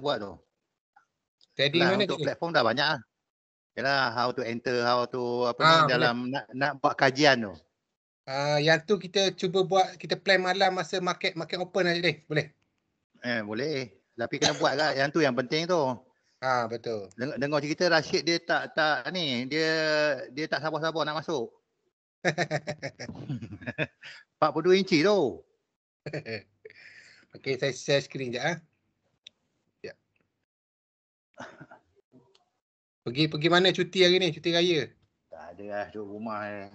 buat tu. Trading lah, untuk platform dah banyak lah. Yalah, how to enter, how to apa ha, ni, ah, dalam nak, nak buat kajian tu. Uh, yang tu kita cuba buat, kita plan malam masa market market open aja deh. Boleh? Eh, boleh. Tapi kena buat lah. Yang tu yang penting tu. Ha, betul. Deng- dengar cerita Rashid dia tak tak ni, dia dia tak sabar-sabar nak masuk. 42 inci tu. Okay saya share screen je Ha? Pergi pergi mana cuti hari ni? Cuti raya. Tak ada lah, duduk rumah eh.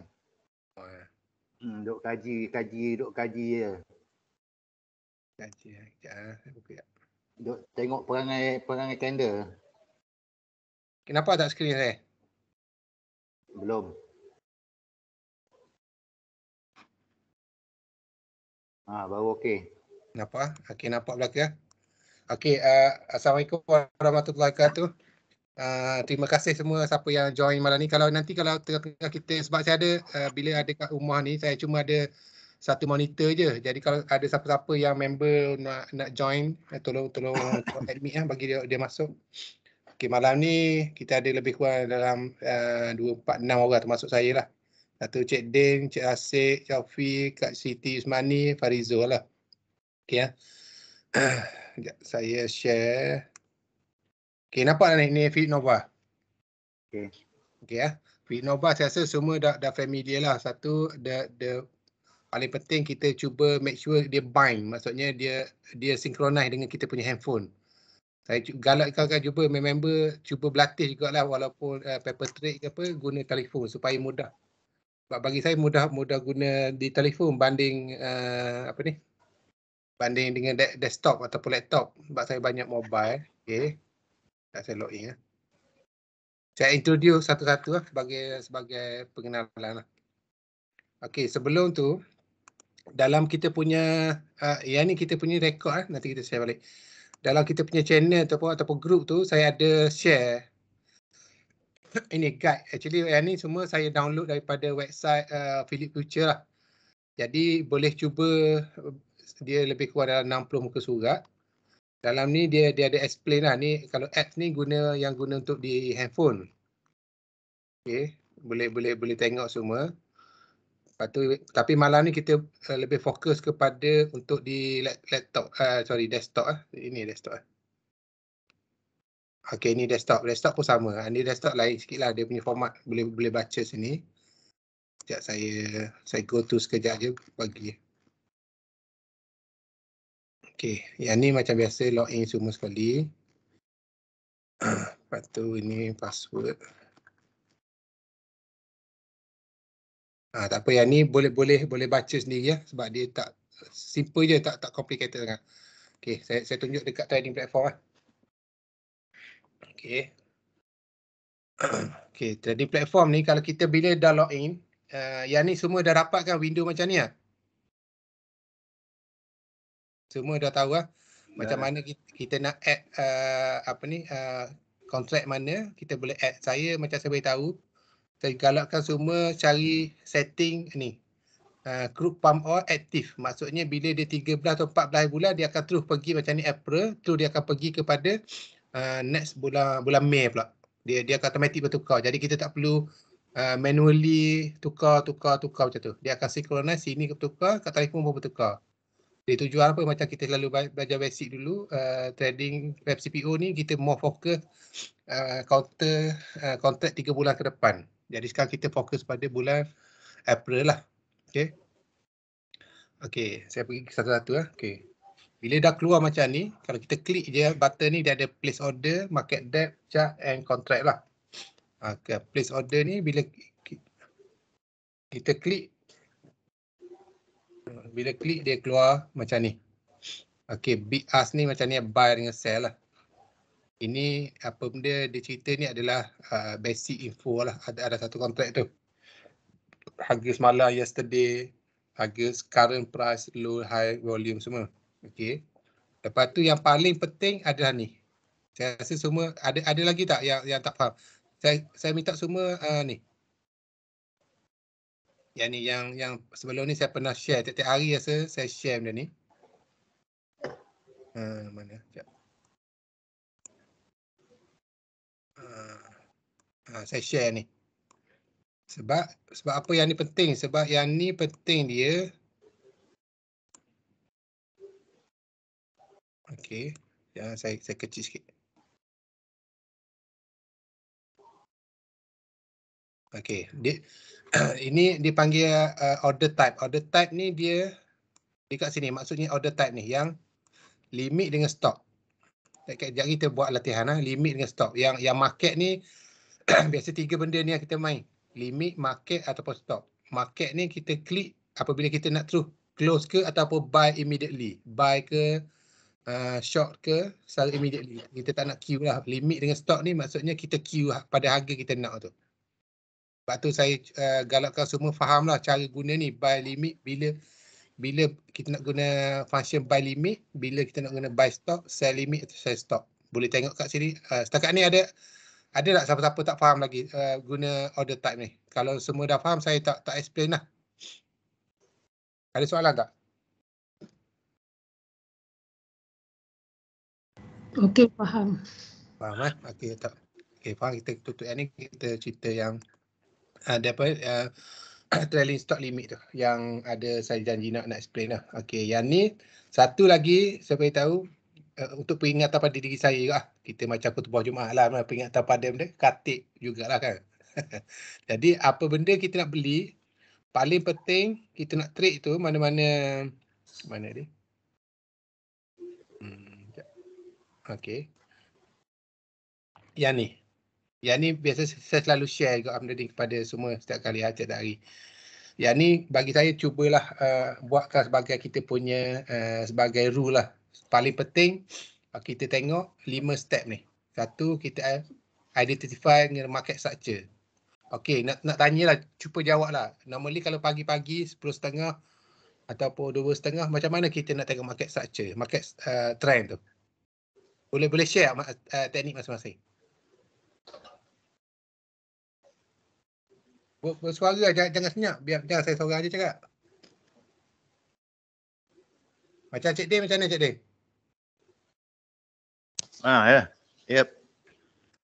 Oh, ya. Hmm, duduk kaji, kaji, duduk kaji je. Ya. Kaji eh. Kejap lah, eh. saya tengok perangai perangai tender. Kenapa tak screen saya? Belum. Ha, baru okey. Kenapa? Okey, nampak belakang. Ya. Okey, uh, Assalamualaikum warahmatullahi wabarakatuh. Uh, terima kasih semua siapa yang join malam ni. Kalau nanti kalau tengah-tengah kita sebab saya ada uh, bila ada kat rumah ni saya cuma ada satu monitor je. Jadi kalau ada siapa-siapa yang member nak nak join eh, tolong tolong admit lah bagi dia dia masuk. Okey malam ni kita ada lebih kurang dalam uh, 2 4 6 orang termasuk saya lah. Satu Cik Din, Cik Asik, Chofi, Kak Siti Usmani, Farizul lah. Okey ya. Uh, saya share. Okay, nampak lah ni, ni Fit Nova. Okay. Okay, ya. Fit Nova saya rasa semua dah, dah familiar lah. Satu, the, the paling penting kita cuba make sure dia bind. Maksudnya dia dia synchronize dengan kita punya handphone. Saya galak kau kan cuba member cuba berlatih juga lah walaupun uh, paper trade ke apa guna telefon supaya mudah. Sebab bagi saya mudah mudah guna di telefon banding uh, apa ni? Banding dengan desktop ataupun laptop. Sebab saya banyak mobile. Okay dah saya log in eh. Saya introduce satu-satu lah sebagai sebagai pengenalan lah. Okey, sebelum tu dalam kita punya uh, yang ni kita punya rekod eh. Lah, nanti kita share balik. Dalam kita punya channel ataupun ataupun group tu saya ada share ini guide. Actually yang ni semua saya download daripada website uh, Philip Future lah. Jadi boleh cuba dia lebih kurang dalam 60 muka surat dalam ni dia dia ada explain lah ni kalau apps ni guna yang guna untuk di handphone. Okey, boleh boleh boleh tengok semua. Lepas tapi malam ni kita uh, lebih fokus kepada untuk di laptop uh, sorry desktop ah. Uh. Ini desktop ah. Uh. Okey, ni desktop. Desktop pun sama. Ini ah, desktop lain sikitlah dia punya format boleh boleh baca sini. Sekejap saya saya go to sekejap je bagi. Okay. Okey, yang ni macam biasa log in semua sekali. Lepas tu ini password. Ah tak apa yang ni boleh boleh boleh baca sendiri ya sebab dia tak simple je tak tak complicated sangat. Okey, saya saya tunjuk dekat trading platform ah. Okey. Okey, trading platform ni kalau kita bila dah login, uh, yang ni semua dah dapatkan window macam ni ah. Ya? semua dah tahu lah ya. macam mana kita, kita nak add uh, apa ni uh, kontrak mana kita boleh add saya macam saya boleh tahu saya galakkan semua cari setting ni uh, group pump oil active. maksudnya bila dia 13 atau 14 bulan dia akan terus pergi macam ni April terus dia akan pergi kepada uh, next bulan bulan Mei pula dia dia akan automatik bertukar jadi kita tak perlu Uh, manually tukar, tukar, tukar macam tu. Dia akan synchronize sini ke tukar, kat telefon pun bertukar. Dia tujuan apa macam kita selalu belajar basic dulu uh, trading web CPO ni kita more fokus uh, counter uh, contract 3 bulan ke depan. Jadi sekarang kita fokus pada bulan April lah. Okey. Okey, saya pergi satu-satu lah. Okey. Bila dah keluar macam ni, kalau kita klik je button ni dia ada place order, market depth, chart and contract lah. Okey, ah, place order ni bila kita klik bila klik dia keluar macam ni. Okey, bid ask ni macam ni buy dengan sell lah. Ini apa benda dia cerita ni adalah uh, basic info lah ada, ada satu kontrak tu. Harga semalam yesterday, harga current price low high volume semua. Okey. Lepas tu yang paling penting adalah ni. Saya rasa semua ada ada lagi tak yang yang tak faham. Saya saya minta semua uh, ni yang ni yang yang sebelum ni saya pernah share tiap-tiap hari rasa saya share benda ni. Ha, mana? Sekejap. Ha, ha saya share ni. Sebab sebab apa yang ni penting? Sebab yang ni penting dia. Okey. Ya, saya saya kecil sikit. Okey, dia ini dipanggil uh, order type. Order type ni dia dekat sini maksudnya order type ni yang limit dengan stop. Dekat jap kita buat latihan ah limit dengan stop. Yang yang market ni biasa tiga benda ni yang kita main. Limit, market ataupun stop. Market ni kita klik apabila kita nak terus close ke ataupun buy immediately. Buy ke uh, short ke sell immediately. Kita tak nak queue lah. Limit dengan stop ni maksudnya kita queue ha, pada harga kita nak tu. Sebab tu saya uh, eh, galakkan semua fahamlah cara guna ni by limit bila bila kita nak guna function by limit, bila kita nak guna buy stop, sell limit atau sell stop. Boleh tengok kat sini. Uh, setakat ni ada ada tak siapa-siapa tak faham lagi uh, guna order type ni? Kalau semua dah faham, saya tak tak explain lah. Ada soalan tak? Okey, faham. Faham eh? Okey, tak. Okey, faham kita tutup yang ni. Kita cerita yang ada ah, apa uh, trailing stock limit tu yang ada saya janji nak nak explain lah. Okey, yang ni satu lagi saya bagi tahu uh, untuk peringatan pada diri saya lah. Kita macam khutbah Jumaat lah, peringatan pada benda, katik jugalah kan. Jadi apa benda kita nak beli, paling penting kita nak trade tu mana-mana, mana dia? Hmm, Okey. Yang ni. Yang ni biasa saya selalu share juga benda ni kepada semua setiap kali setiap hari. Yang ni bagi saya cubalah uh, buatkan sebagai kita punya uh, sebagai rule lah. Paling penting uh, kita tengok lima step ni. Satu kita identify dengan market structure. Okay nak, nak lah, cuba jawab lah. Normally kalau pagi-pagi 10.30 setengah ataupun dua setengah macam mana kita nak tengok market structure, market uh, trend tu. Boleh-boleh share uh, teknik masing-masing. Ber bersuara lah. Jangan, jangan senyap. Biar jangan saya seorang je cakap. Macam Cik Day macam mana Cik Day? Ah, ya. Yeah. Yep.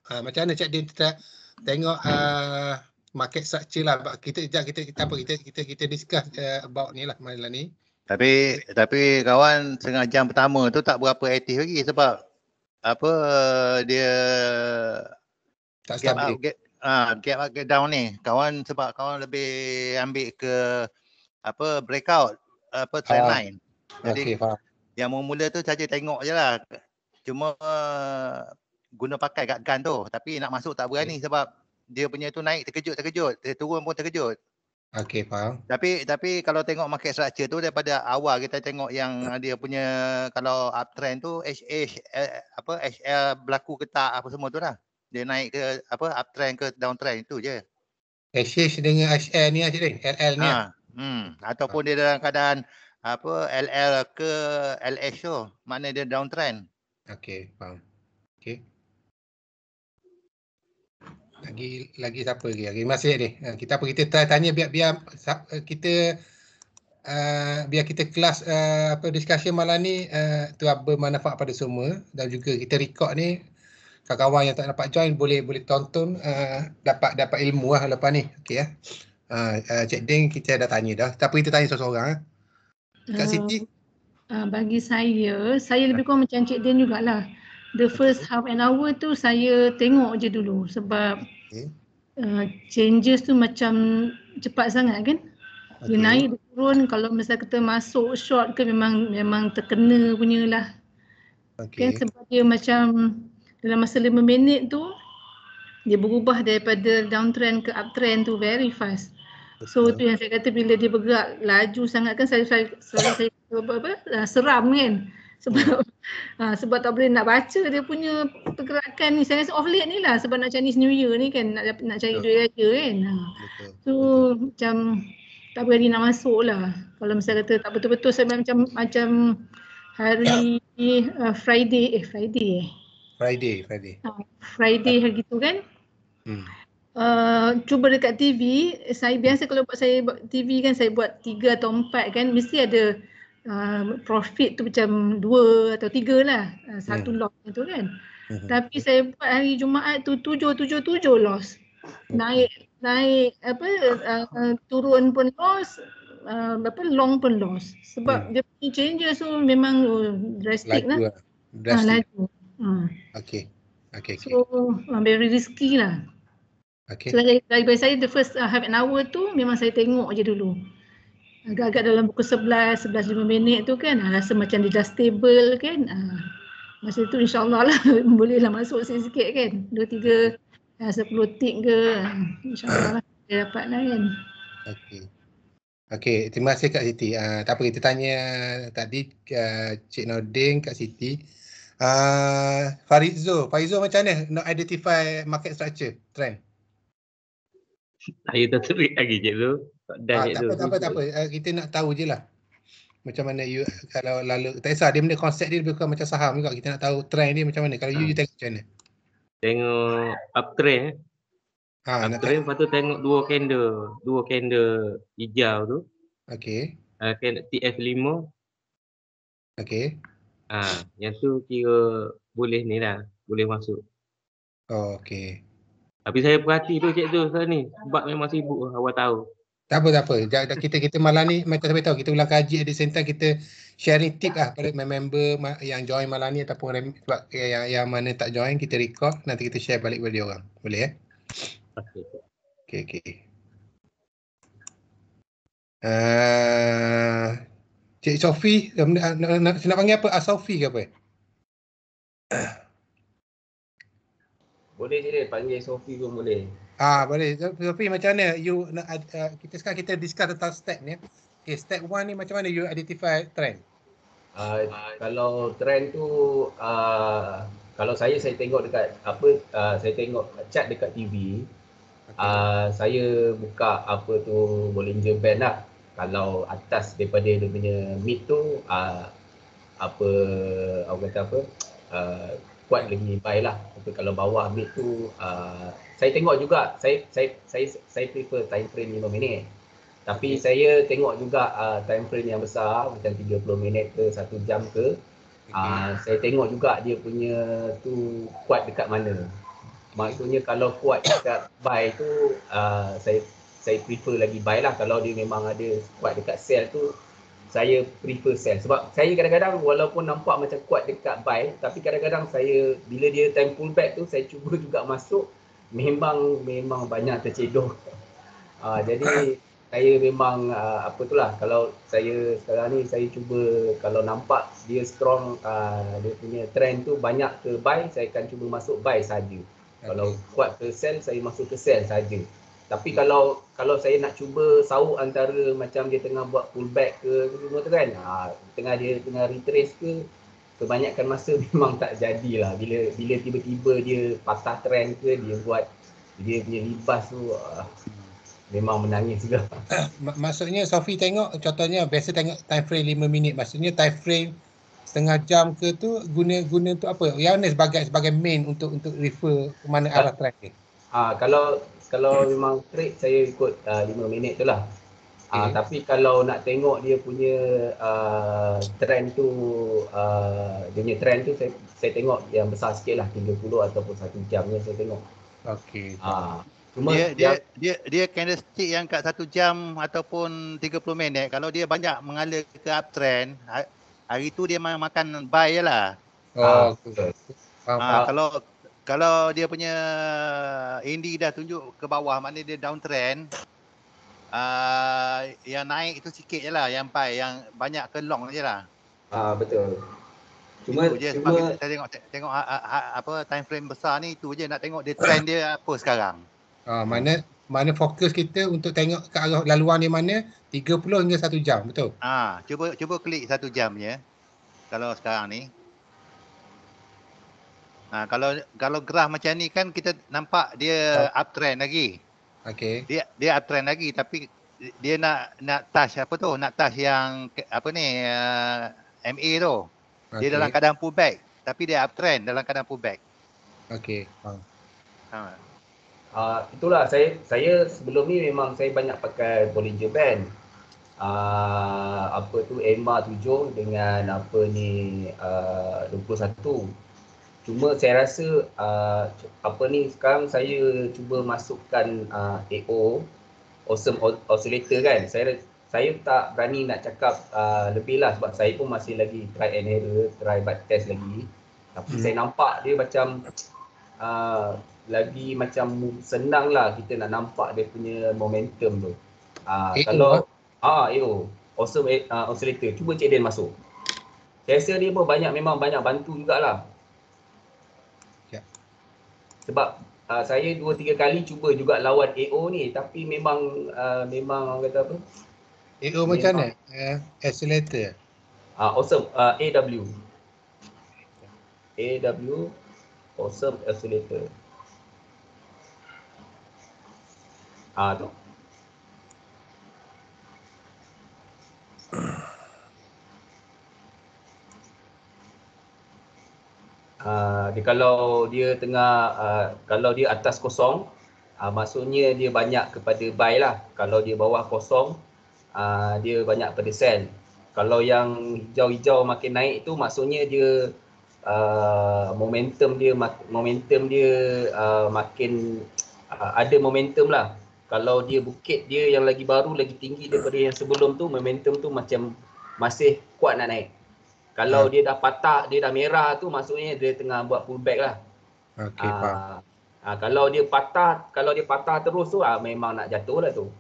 Ah, macam mana Cik Day kita tengok hmm. uh, market structure lah. Kita, kita, kita, kita, kita, apa, kita, kita, kita discuss uh, about ni lah malam ni. Tapi tapi kawan setengah jam pertama tu tak berapa aktif lagi sebab apa dia tak stabil. Ah, ha, up get down ni kawan sebab kawan lebih ambil ke apa breakout apa trend faham. line jadi okay, faham. yang mau mula tu saja tengok je lah cuma uh, guna pakai kat gun tu tapi nak masuk tak berani okay. sebab dia punya tu naik terkejut terkejut dia turun pun terkejut Okey faham. Tapi tapi kalau tengok market structure tu daripada awal kita tengok yang ya. dia punya kalau uptrend tu HH eh, apa HL berlaku ke tak apa semua tu lah dia naik ke apa uptrend ke downtrend itu je. SH dengan HL ni ah cik LL ni. Ha. Ah. Hmm. Ataupun ah. dia dalam keadaan apa LL ke LH tu. Mana dia downtrend. Okey, faham. Okey. Lagi lagi siapa lagi? Lagi masih ni. Ha, kita apa kita try tanya biar biar kita Uh, biar kita kelas uh, apa discussion malam ni uh, tu bermanfaat pada semua dan juga kita record ni kawan-kawan yang tak dapat join boleh boleh tonton uh, dapat dapat ilmu lah lepas ni. Okey ya. Uh, uh, Cik Ding kita dah tanya dah. Tapi kita tanya seorang-seorang ah. Kak uh, Siti. Uh, bagi saya, saya lebih kurang macam Cik Ding jugalah. The first half an hour tu saya tengok je dulu sebab okay. uh, changes tu macam cepat sangat kan. Okay. Dia naik dia turun kalau misalnya kita masuk short ke memang memang terkena punya lah. Okay. Kan sebab dia macam dalam masa lima minit tu dia berubah daripada downtrend ke uptrend tu very fast. So tu yang saya kata bila dia bergerak laju sangat kan saya saya, saya, saya apa, apa, ah, seram kan sebab ha, sebab tak boleh nak baca dia punya pergerakan ni saya rasa off late ni lah sebab nak Chinese New Year ni kan nak nak cari duit raya kan. Ha. So macam tak berani nak masuk lah. Kalau misalnya kata tak betul-betul saya macam macam hari uh, Friday eh Friday eh Friday, Friday. Ah, Friday hari gitu kan. Hmm. Uh, cuba dekat TV, saya biasa kalau buat saya buat TV kan saya buat tiga atau empat kan mesti ada uh, profit tu macam dua atau tiga lah. Uh, satu yeah. loss tu kan. Hmm. Tapi saya buat hari Jumaat tu tujuh, tujuh, tujuh loss. Hmm. Naik, naik, apa, uh, uh, turun pun loss, uh, apa, long pun loss. Sebab yeah. Hmm. dia punya changes tu memang uh, drastic lah. lah. Drastic. Ha, laju. Ah. Okay. Okay, okay. So, um, very risky lah. Okay. Selagi so, dari, dari saya, the first uh, half an hour tu memang saya tengok je dulu. Agak-agak dalam buku 11, 11 5 minit tu kan, uh, rasa macam dia dah stable kan. Uh, masa tu insyaAllah lah boleh lah masuk sikit-sikit kan. dua tiga, uh, 10 tick ke. Uh, InsyaAllah lah dia dapat lah kan. Okay. Okey, terima kasih Kak Siti. Uh, tak apa, kita tanya tadi uh, Cik Nordin, Kak Siti. Uh, ah, Farizo, Farizo macam mana nak identify market structure, trend? Saya tak terik lagi je tu. Dah ah, tak, apa, apa, apa. Uh, kita nak tahu je lah. Macam mana you kalau lalu, tak kisah dia benda konsep dia lebih macam saham juga. Kita nak tahu trend dia macam mana. Kalau ha. you, you tengok macam mana? Tengok uptrend. Ha, uptrend nak... patut tengok dua candle. Dua candle hijau tu. Okay. Uh, candle TF5. Okay. Ha, yang tu kira boleh ni lah, boleh masuk. Oh, okey. Tapi saya perhati tu cik tu sekarang ni sebab memang sibuk awak tahu. Tak apa tak apa. kita kita malam ni macam saya tahu kita ulang kaji di sentang kita sharing tip lah pada member yang join malam ni ataupun rem, sebab yang, yang mana tak join kita record nanti kita share balik kepada dia orang. Boleh eh? Okay, okay. Uh, Cik Sofi, eh, nak, nak, panggil apa? Asofi ah, ke apa? Boleh je panggil Sofi pun boleh. Ah boleh. Sofi macam mana you nak, uh, kita sekarang kita discuss tentang step ni. Okay, step one ni macam mana you identify trend? Uh, kalau trend tu, uh, kalau saya saya tengok dekat apa, uh, saya tengok chat dekat TV, okay. uh, saya buka apa tu Bollinger Band lah kalau atas daripada dia punya mid tu uh, apa aku kata apa uh, kuat lagi lah. tapi kalau bawah mid tu uh, saya tengok juga saya saya saya saya prefer time frame 5 minit tapi okay. saya tengok juga uh, time frame yang besar macam 30 minit ke satu jam ke okay. saya tengok juga dia punya tu kuat dekat mana maksudnya kalau kuat dekat buy tu uh, saya saya prefer lagi buy lah kalau dia memang ada kuat dekat sell tu saya prefer sell sebab saya kadang-kadang walaupun nampak macam kuat dekat buy tapi kadang-kadang saya bila dia time pullback tu saya cuba juga masuk memang memang banyak tercedoh ah, uh, jadi saya memang uh, apa tu lah kalau saya sekarang ni saya cuba kalau nampak dia strong uh, dia punya trend tu banyak ke buy saya akan cuba masuk buy saja okay. kalau kuat ke sell saya masuk ke sell saja tapi kalau kalau saya nak cuba sauk antara macam dia tengah buat pullback ke semua tu kan. Ha, tengah dia tengah retrace ke kebanyakan masa memang tak jadilah bila bila tiba-tiba dia patah trend ke dia buat dia punya libas tu uh, memang menangis juga. Maksudnya Sofi tengok contohnya biasa tengok time frame 5 minit maksudnya time frame setengah jam ke tu guna guna untuk apa? Yang ni sebagai sebagai main untuk untuk refer ke mana arah trend ni. Ha, ah, kalau kalau memang trade saya ikut uh, ah, 5 minit tu lah. Uh, Tapi kalau nak tengok dia punya uh, trend tu, uh, dia punya trend tu saya, saya tengok yang besar sikit lah 30 ataupun 1 jam ni saya tengok. Okay. Uh, Cuma dia, dia, dia, dia, candlestick yang kat satu jam ataupun 30 minit kalau dia banyak mengalir ke uptrend, ha, hari tu dia makan buy je lah. Oh, uh, okay. Uh, kalau kalau dia punya Indy dah tunjuk ke bawah maknanya dia downtrend uh, yang naik itu sikit je lah yang pai yang banyak ke long je lah ah, betul cuma, itu cuma, kita tengok, tengok ha, ha, ha, apa time frame besar ni itu je nak tengok dia trend dia apa sekarang ah, mana mana fokus kita untuk tengok ke arah laluan dia mana 30 hingga 1 jam betul ah cuba cuba klik 1 jam je kalau sekarang ni Ha, kalau kalau graf macam ni kan kita nampak dia uptrend lagi. Okey. Dia dia uptrend lagi tapi dia nak nak touch apa tu? Nak touch yang apa ni uh, MA tu. Okay. Dia dalam keadaan pullback tapi dia uptrend dalam keadaan pullback. Okey. Ha. Ha. Uh, itulah saya saya sebelum ni memang saya banyak pakai Bollinger Band. Uh, apa tu EMA 7 dengan apa ni ah, uh, 21 Cuma saya rasa uh, apa ni sekarang saya cuba masukkan uh, AO awesome oscillator kan. Saya saya tak berani nak cakap uh, lebih lah sebab saya pun masih lagi try and error, try but test lagi. Tapi hmm. saya nampak dia macam uh, lagi macam senang lah kita nak nampak dia punya momentum tu. Uh, AO. kalau ah AO, ah, awesome eh, uh, oscillator. Cuba Cik Dan masuk. Saya rasa dia pun banyak memang banyak bantu jugalah sebab uh, saya dua tiga kali cuba juga lawan AO ni tapi memang uh, memang orang kata apa AO macam ni eh accelerator ah uh, awesome uh, ah, AW AW awesome accelerator ah uh, tu uh, dia kalau dia tengah uh, kalau dia atas kosong uh, maksudnya dia banyak kepada buy lah kalau dia bawah kosong uh, dia banyak pada sell kalau yang hijau-hijau makin naik tu maksudnya dia uh, momentum dia momentum dia uh, makin uh, ada momentum lah kalau dia bukit dia yang lagi baru lagi tinggi daripada yang sebelum tu momentum tu macam masih kuat nak naik kalau ha. dia dah patah, dia dah merah tu maksudnya dia tengah buat pullback lah. Okay ah, ha. Ha, ah, kalau dia patah, kalau dia patah terus tu ha, memang nak jatuh lah tu.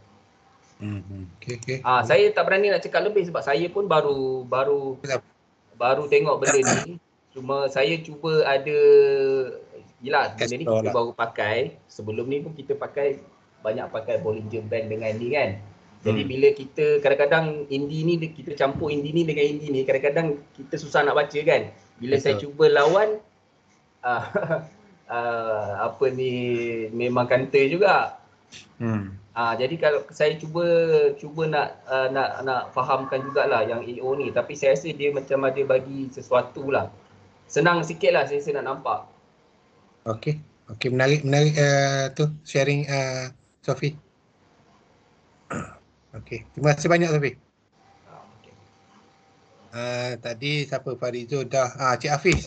Hmm, okay, okay. Ha, saya tak berani nak cakap lebih sebab saya pun baru baru baru tengok benda ni. Cuma saya cuba ada yalah benda ni kita lah. baru pakai. Sebelum ni pun kita pakai banyak pakai Bollinger Band dengan ni kan. Jadi hmm. bila kita kadang-kadang indie ni kita campur indie ni dengan indie ni kadang-kadang kita susah nak baca kan. Bila Betul. saya cuba lawan uh, uh, apa ni memang kanter juga. Hmm. Uh, jadi kalau saya cuba cuba nak uh, nak nak fahamkan jugalah yang AO ni tapi saya rasa dia macam ada bagi sesuatu lah. Senang sikit lah saya rasa nak nampak. Okay. Okay menarik menarik uh, tu sharing uh, Sophie. Okey, terima kasih banyak Safi. Uh, ah, tadi siapa Farizo dah, ah, Cik Hafiz.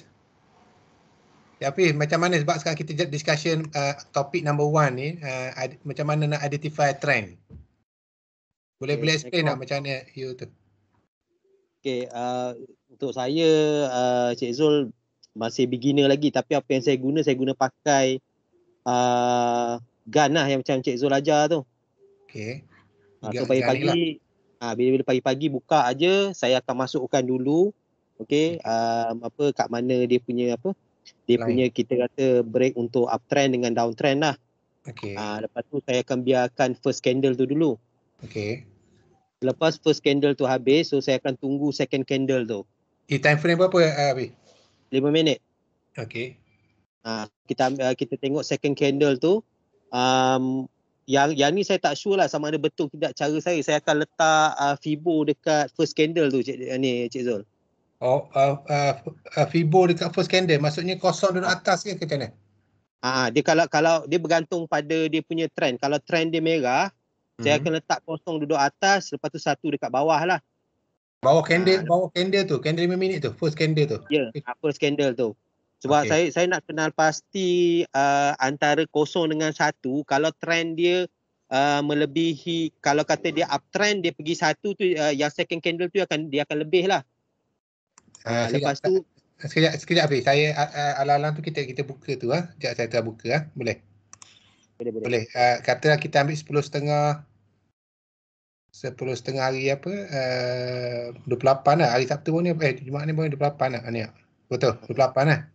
Cik Hafiz macam mana sebab sekarang kita discussion uh, topik number one ni, uh, macam mana nak identify trend? Boleh okay, boleh explain tak lah macam mana you tu? Okey, uh, untuk saya uh, Cik Zul masih beginner lagi tapi apa yang saya guna, saya guna pakai uh, gun lah yang macam Cik Zul ajar tu. Okay. Tiga, so pagi-pagi ha, bila-bila pagi-pagi buka aja saya akan masukkan dulu okey hmm. um, apa kat mana dia punya apa dia Lain. punya kita kata break untuk uptrend dengan downtrend lah. Okey. Ah ha, lepas tu saya akan biarkan first candle tu dulu. Okey. Lepas first candle tu habis so saya akan tunggu second candle tu. Eh time frame berapa uh, Abi? 5 minit. Okey. Ah ha, kita ah, kita tengok second candle tu um yang yang ni saya tak sure lah sama ada betul tidak cara saya saya akan letak uh, fibo dekat first candle tu cik ni cik Zul. Oh uh, uh, uh, fibo dekat first candle maksudnya kosong duduk atas ke macam mana? Ah uh, dia kalau kalau dia bergantung pada dia punya trend. Kalau trend dia merah, hmm. saya mhm. akan letak kosong duduk atas lepas tu satu dekat bawah lah. Bawah candle, uh, bawah candle tu, candle 5 minit tu, first candle tu. Ya, yeah, first candle tu. Sebab okay. saya saya nak kenal pasti uh, antara kosong dengan satu kalau trend dia uh, melebihi kalau kata dia uptrend dia pergi satu tu uh, yang second candle tu akan dia akan lebih lah. Uh, lepas tu eh, sekejap sekejap Fiz. saya uh, alang-alang tu kita kita buka tu ah. Ha? Sekejap saya telah buka ah. Ha? Boleh. Boleh boleh. Boleh. Uh, katalah kita ambil 10.5 sepuluh setengah, sepuluh setengah hari apa? Dua puluh lapan lah hari Sabtu pun ni eh Jumaat ni pun 28 lah ni. Betul lapan lah. Ha?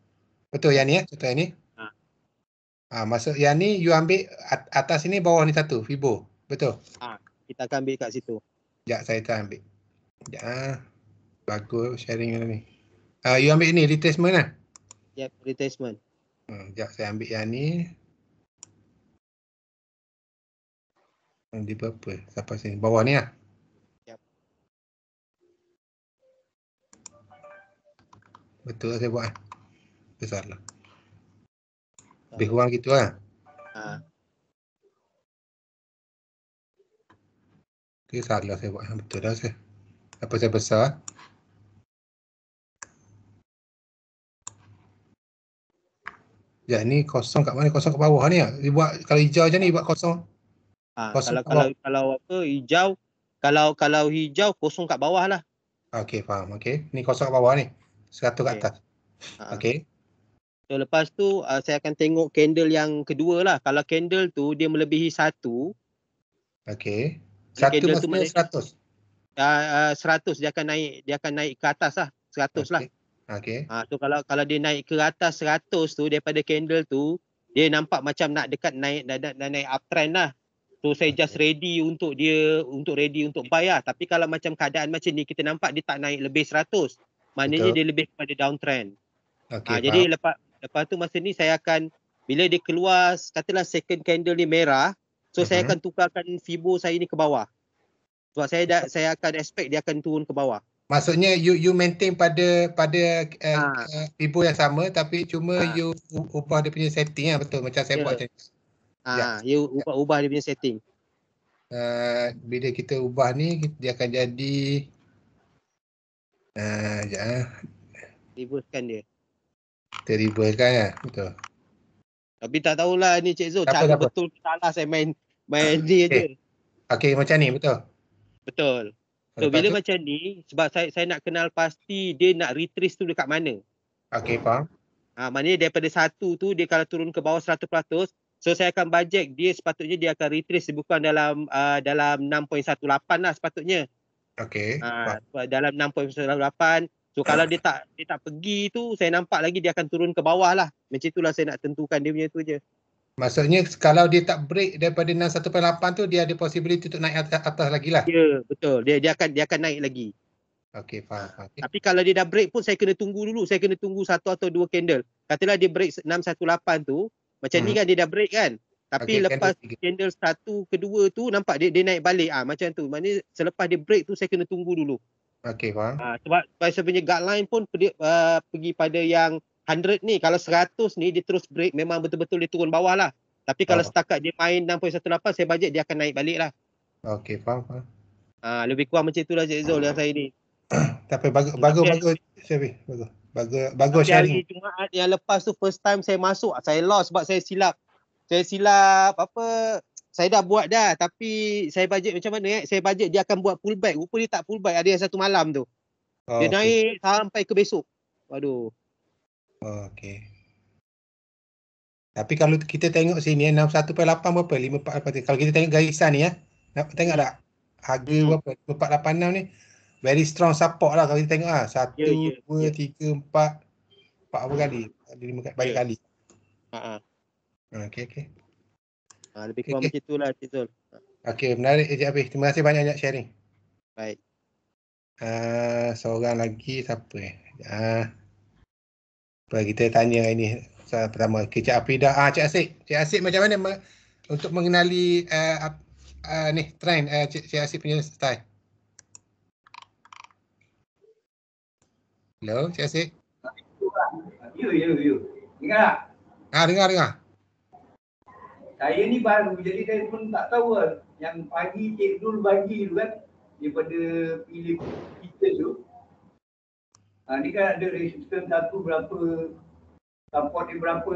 Betul yang ni ya, eh? contoh yang ni. Ha. Ha, maksud yang ni you ambil atas ini bawah ni satu, fibo. Betul? Ha, kita akan ambil kat situ. Sekejap saya tak ambil. Sekejap. Ha. Bagus sharing ni. Ha, you ambil ni, retracement lah. Yep, retracement. Ha, sekejap saya ambil yang ni. Di purple, siapa sini? Bawah ni lah. Betul saya buat. Eh? besar lah. Ah. Lebih kurang gitu lah. Ha. Ah. Okay, salah saya buat. Betul dah saya. Apa saya besar? Ya, ni kosong kat mana? Kosong ke bawah ni. Dia buat, kalau hijau je ni, buat kosong. Ha, kosong kalau, kalau, kalau apa, hijau. Kalau kalau hijau, kosong kat bawah lah. Okey, faham. Okey. Ni kosong kat bawah ni. Seratus okay. kat atas. Ha. Okey. So, eh, lepas tu uh, saya akan tengok candle yang kedua lah. Kalau candle tu dia melebihi satu. Okey. Satu candle maksudnya tu seratus? Uh, uh, seratus. Dia akan naik dia akan naik ke atas lah. Seratus okay. lah. Okey. Uh, so kalau kalau dia naik ke atas seratus tu daripada candle tu dia nampak macam nak dekat naik dan naik, naik, naik uptrend lah. So saya okay. just ready untuk dia untuk ready untuk buy lah. Tapi kalau macam keadaan macam ni kita nampak dia tak naik lebih seratus. Maknanya Betul. dia lebih kepada downtrend. Okay, ha, jadi lepas Lepas tu masa ni saya akan bila dia keluar katalah second candle ni merah, so uh-huh. saya mhm. akan tukarkan fibo saya ni ke bawah. Sebab saya dah, saya akan expect dia akan turun ke bawah. Maksudnya you you maintain pada pada uh, ha. Eh, fibo yang sama tapi cuma ha. you ubah dia punya setting lah betul macam saya yeah. buat macam Ha, yeah. you ubah ubah dia punya setting. Uh, bila kita ubah ni dia akan jadi uh, ya. Reverse kan dia terrible kan kan betul tapi tak tahulah ni Cik Zul cara apa? betul ke salah saya main main dia okay. je okey macam ni betul betul so Lepas bila tu? macam ni sebab saya saya nak kenal pasti dia nak retrace tu dekat mana okey faham ha maknanya daripada satu tu dia kalau turun ke bawah 100% so saya akan bajet dia sepatutnya dia akan retrace bukan dalam uh, dalam 6.18 lah sepatutnya Okey. Ha, dalam 6.98 So kalau uh. dia tak dia tak pergi tu saya nampak lagi dia akan turun ke bawah lah. Macam itulah saya nak tentukan dia punya tu je. Maksudnya kalau dia tak break daripada 618 tu dia ada possibility untuk naik atas, atas lagi lah. Ya yeah, betul. Dia dia akan dia akan naik lagi. Okey faham. Okay. Tapi kalau dia dah break pun saya kena tunggu dulu. Saya kena tunggu satu atau dua candle. Katalah dia break 618 tu macam hmm. ni kan dia dah break kan. Tapi okay, lepas candle, candle satu kedua tu nampak dia dia naik balik ah macam tu. Maksudnya selepas dia break tu saya kena tunggu dulu. Okey, faham. Uh, sebab, sebab saya punya guideline pun pergi, uh, ah, pergi pada yang 100 ni. Kalau 100 ni dia terus break memang betul-betul dia turun bawah lah. Tapi kalau oh. setakat dia main 6.18 saya bajet dia akan naik balik lah. Okey, faham. faham. Uh, lebih kurang macam itulah Cik Zul yang saya ni. Tapi bagus, bagus, bagus. Bagus, bagus sharing. Hari Jumaat yang lepas tu first time saya masuk saya lost sebab saya silap. Saya silap apa saya dah buat dah tapi saya bajet macam mana eh saya bajet dia akan buat pullback rupa dia tak pullback ada yang satu malam tu ah, dia oh, naik okay. sampai ke besok waduh oh, okey tapi kalau kita tengok sini eh, per 6.1.8 berapa 5.4 kalau kita tengok garisan ni ya nak tengok tak harga hmm. berapa 4.86 ni very strong support lah kalau kita tengok ah 1 2 3 4 4 berapa kali 5 kali banyak ya. kali ha, ha ah okey okey Ha, lebih kurang okay. macam itulah Cik Zul. Okey, menarik Cik Abi. Terima kasih banyak-banyak sharing. Baik. Uh, seorang lagi siapa eh? Uh, ah. kita tanya ini soal pertama. Okay, Cik Abi dah. Ah, Cik Asik. Cik Asik macam mana me- untuk mengenali uh, uh, uh, ni trend uh, Cik, Cik Asik punya style? Hello, Cik Asik. Ya, ya, ya. Dengar tak? Ah, dengar, dengar saya ni baru jadi saya pun tak tahu lah. yang pagi Cik Dul bagi tu kan daripada pilih kita tu ha, ni kan ada resisten satu berapa support dia berapa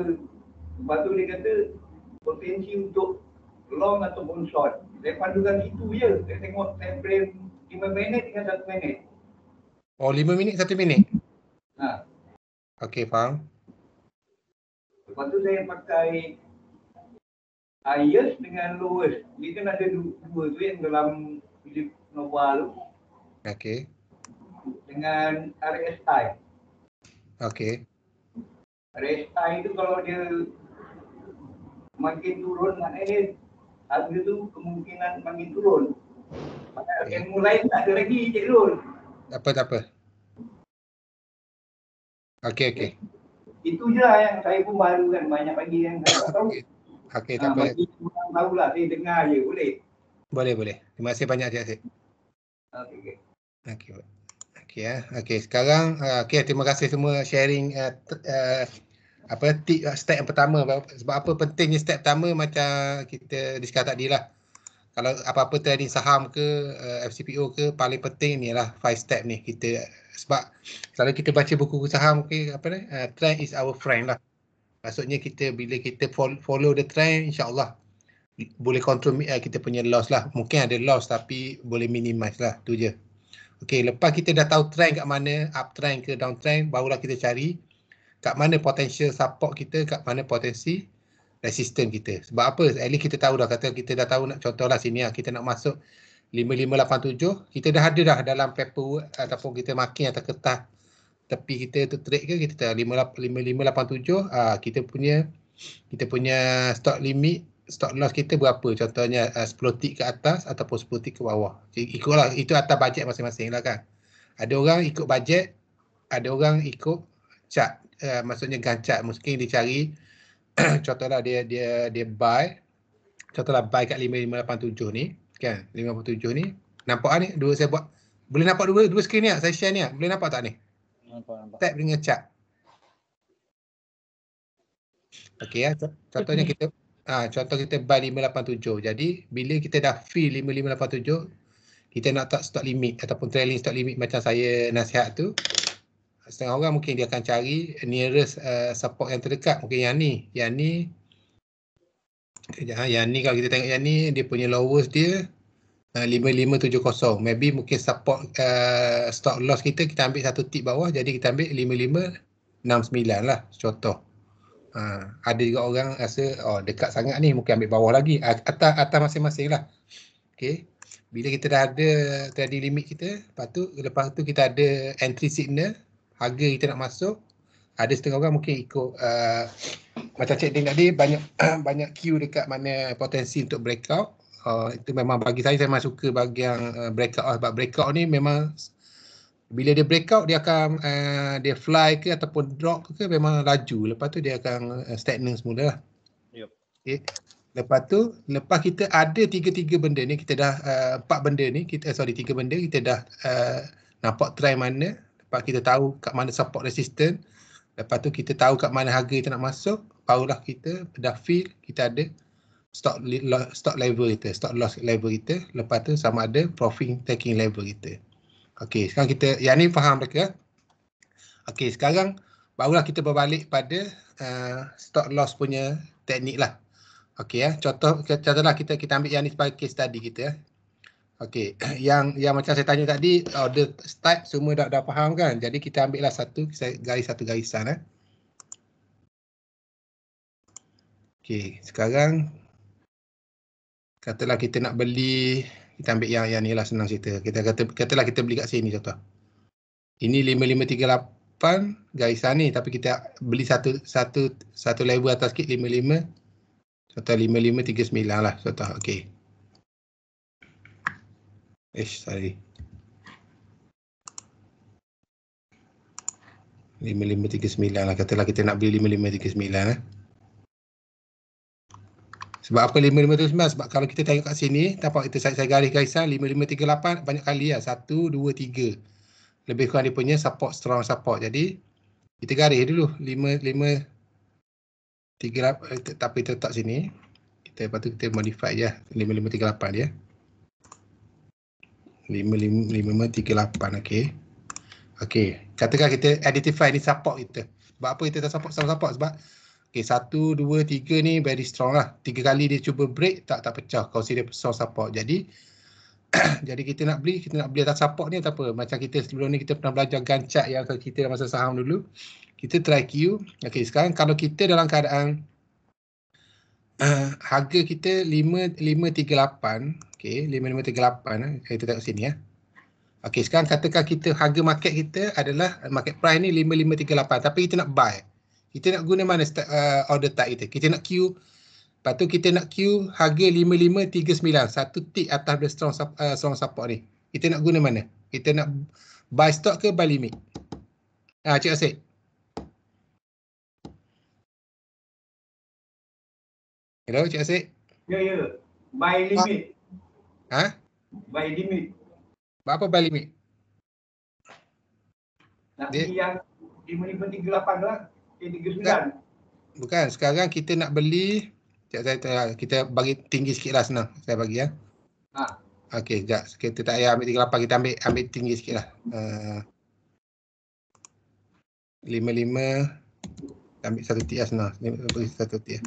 lepas tu dia kata potensi untuk long ataupun short saya pandukan itu je saya tengok time frame 5 minit dengan 1 minit oh 5 minit 1 minit ha. Ah. okay faham Lepas tu saya pakai highest dengan lowest. Ini kan ada dua, tu yang dalam uji nova tu. Okey. Dengan RSI. Okey. RSI tu kalau dia makin turun maknanya harga tu kemungkinan makin turun. Maka yang mulai tak ada lagi cik Rul. Tak apa, tak apa. Okey, okey. Itu je lah yang saya pun baru kan banyak lagi yang saya tak tahu. Okey, ah, tak apa. Kurang tahu lah, ni dengar je, boleh? Boleh, boleh. Terima kasih banyak, Cik Asyik. Okey, okey. Okey, ya. Okey, sekarang, ah, okey, terima kasih semua sharing uh, uh, apa tip, step yang pertama. Sebab apa pentingnya step pertama macam kita discuss tadi lah. Kalau apa-apa trading saham ke uh, FCPO ke paling penting ni lah five step ni kita sebab kalau kita baca buku saham ke okay, apa ni uh, trend is our friend lah Maksudnya kita bila kita follow the trend insyaAllah boleh control uh, kita punya loss lah. Mungkin ada loss tapi boleh minimize lah tu je. Okay lepas kita dah tahu trend kat mana uptrend ke downtrend barulah kita cari kat mana potential support kita kat mana potensi resisten kita. Sebab apa? At least kita tahu dah kata kita dah tahu nak contohlah sini lah kita nak masuk 5587 kita dah ada dah dalam paper ataupun kita marking atau kertas tepi kita tu trade ke kita 5587 uh, ah, kita punya kita punya stock limit stock loss kita berapa contohnya ah, uh, 10 tick ke atas ataupun 10 tick ke bawah ikutlah itu atas bajet masing-masing lah kan ada orang ikut bajet ada orang ikut cat uh, ah, maksudnya gancat mungkin dia cari contohlah dia dia dia buy contohlah buy kat 5587 ni kan 57 ni nampak ni dua saya buat boleh nampak dua dua skrin ni saya share ni boleh nampak tak ni tap dengan cap. Okey ya. contohnya kita ha, contoh kita buy 587. Jadi bila kita dah fill 5587 kita nak tak stock limit ataupun trailing stock limit macam saya nasihat tu setengah orang mungkin dia akan cari nearest uh, support yang terdekat mungkin yang ni yang ni ha, yang ni kalau kita tengok yang ni dia punya lowest dia Eh, uh, 5570 maybe mungkin support uh, stock loss kita kita ambil satu tick bawah jadi kita ambil 5569 lah contoh uh, ada juga orang rasa oh dekat sangat ni mungkin ambil bawah lagi uh, atas, atas masing-masing lah okay. bila kita dah ada tadi limit kita lepas tu, lepas tu kita ada entry signal harga kita nak masuk ada setengah orang mungkin ikut uh, macam Cik Ding tadi banyak banyak queue dekat mana potensi untuk breakout Uh, itu memang bagi saya saya memang suka bahagian uh, breakout lah. sebab breakout ni memang bila dia breakout dia akan uh, dia fly ke ataupun drop ke memang laju lepas tu dia akan uh, stagnan semula lah. Yep. Okay. Lepas tu lepas kita ada tiga-tiga benda ni kita dah uh, empat benda ni kita eh, sorry tiga benda kita dah uh, nampak try mana lepas kita tahu kat mana support resistance lepas tu kita tahu kat mana harga kita nak masuk barulah kita dah feel kita ada stock stock level kita, stock loss level kita, lepas tu sama ada profit taking level kita. Okey, sekarang kita yang ni faham mereka. Ya? Okey, sekarang barulah kita berbalik pada uh, stock loss punya teknik lah. Okey ya, contoh contohlah kita kita ambil yang ni sebagai case study kita. Ya? Okey, yang yang macam saya tanya tadi order start semua dah dah faham kan? Jadi kita ambillah satu garis satu garisan eh. Ya? Okey, sekarang katalah kita nak beli kita ambil yang yang ni lah senang cerita kita kata katalah kita beli kat sini contoh ini 5538 guys ni tapi kita beli satu satu satu level atas sikit 55 contoh 5539 lah contoh okey Eh, sorry. 5539 lah. Katalah kita nak beli 5539 lah. Eh. Sebab apa 5539? Sebab kalau kita tengok kat sini, nampak itu saya, saya garis garisan 5538 banyak kali ya. 1, 2, 3. Lebih kurang dia punya support, strong support. Jadi kita garis dulu 5, 5, 3, tapi kita letak sini. Kita, lepas tu kita modify je 5538 lah. dia. 5538, okay. Okay, katakan kita identify ni support kita. Sebab apa kita tak support, sama support? Sebab Okay, satu, dua, tiga ni very strong lah. Tiga kali dia cuba break, tak tak pecah. Kau si dia strong support. Jadi, jadi kita nak beli, kita nak beli atas support ni atau apa. Macam kita sebelum ni, kita pernah belajar gancak yang kita dalam masa saham dulu. Kita try Q. Okay, sekarang kalau kita dalam keadaan uh, harga kita 5.38. Okay, 5.38. Kita tengok sini ya. Okay, sekarang katakan kita harga market kita adalah market price ni 5.538. Tapi kita nak buy. Kita nak guna mana start, uh, order tag kita? Kita nak queue. Lepas tu kita nak queue harga 5539. Satu tick atas dia strong, uh, strong support ni. Kita nak guna mana? Kita nak buy stock ke buy limit? Ah, Cik Asyik. Hello Cik Asyik. Ya, ya. Buy limit. Ha? Buy limit. Buat apa buy limit? Nak dia... yang 5538 lah. Bukan. Bukan. Sekarang kita nak beli. Sekejap saya tanya. Kita bagi tinggi sikit lah senang. Saya bagi ya. Ha. Okey sekejap. Kita tak payah ambil 38. Kita ambil ambil tinggi sikit lah. Eh, lima uh, lima. Ambil satu tiah senang. Beri satu tiah.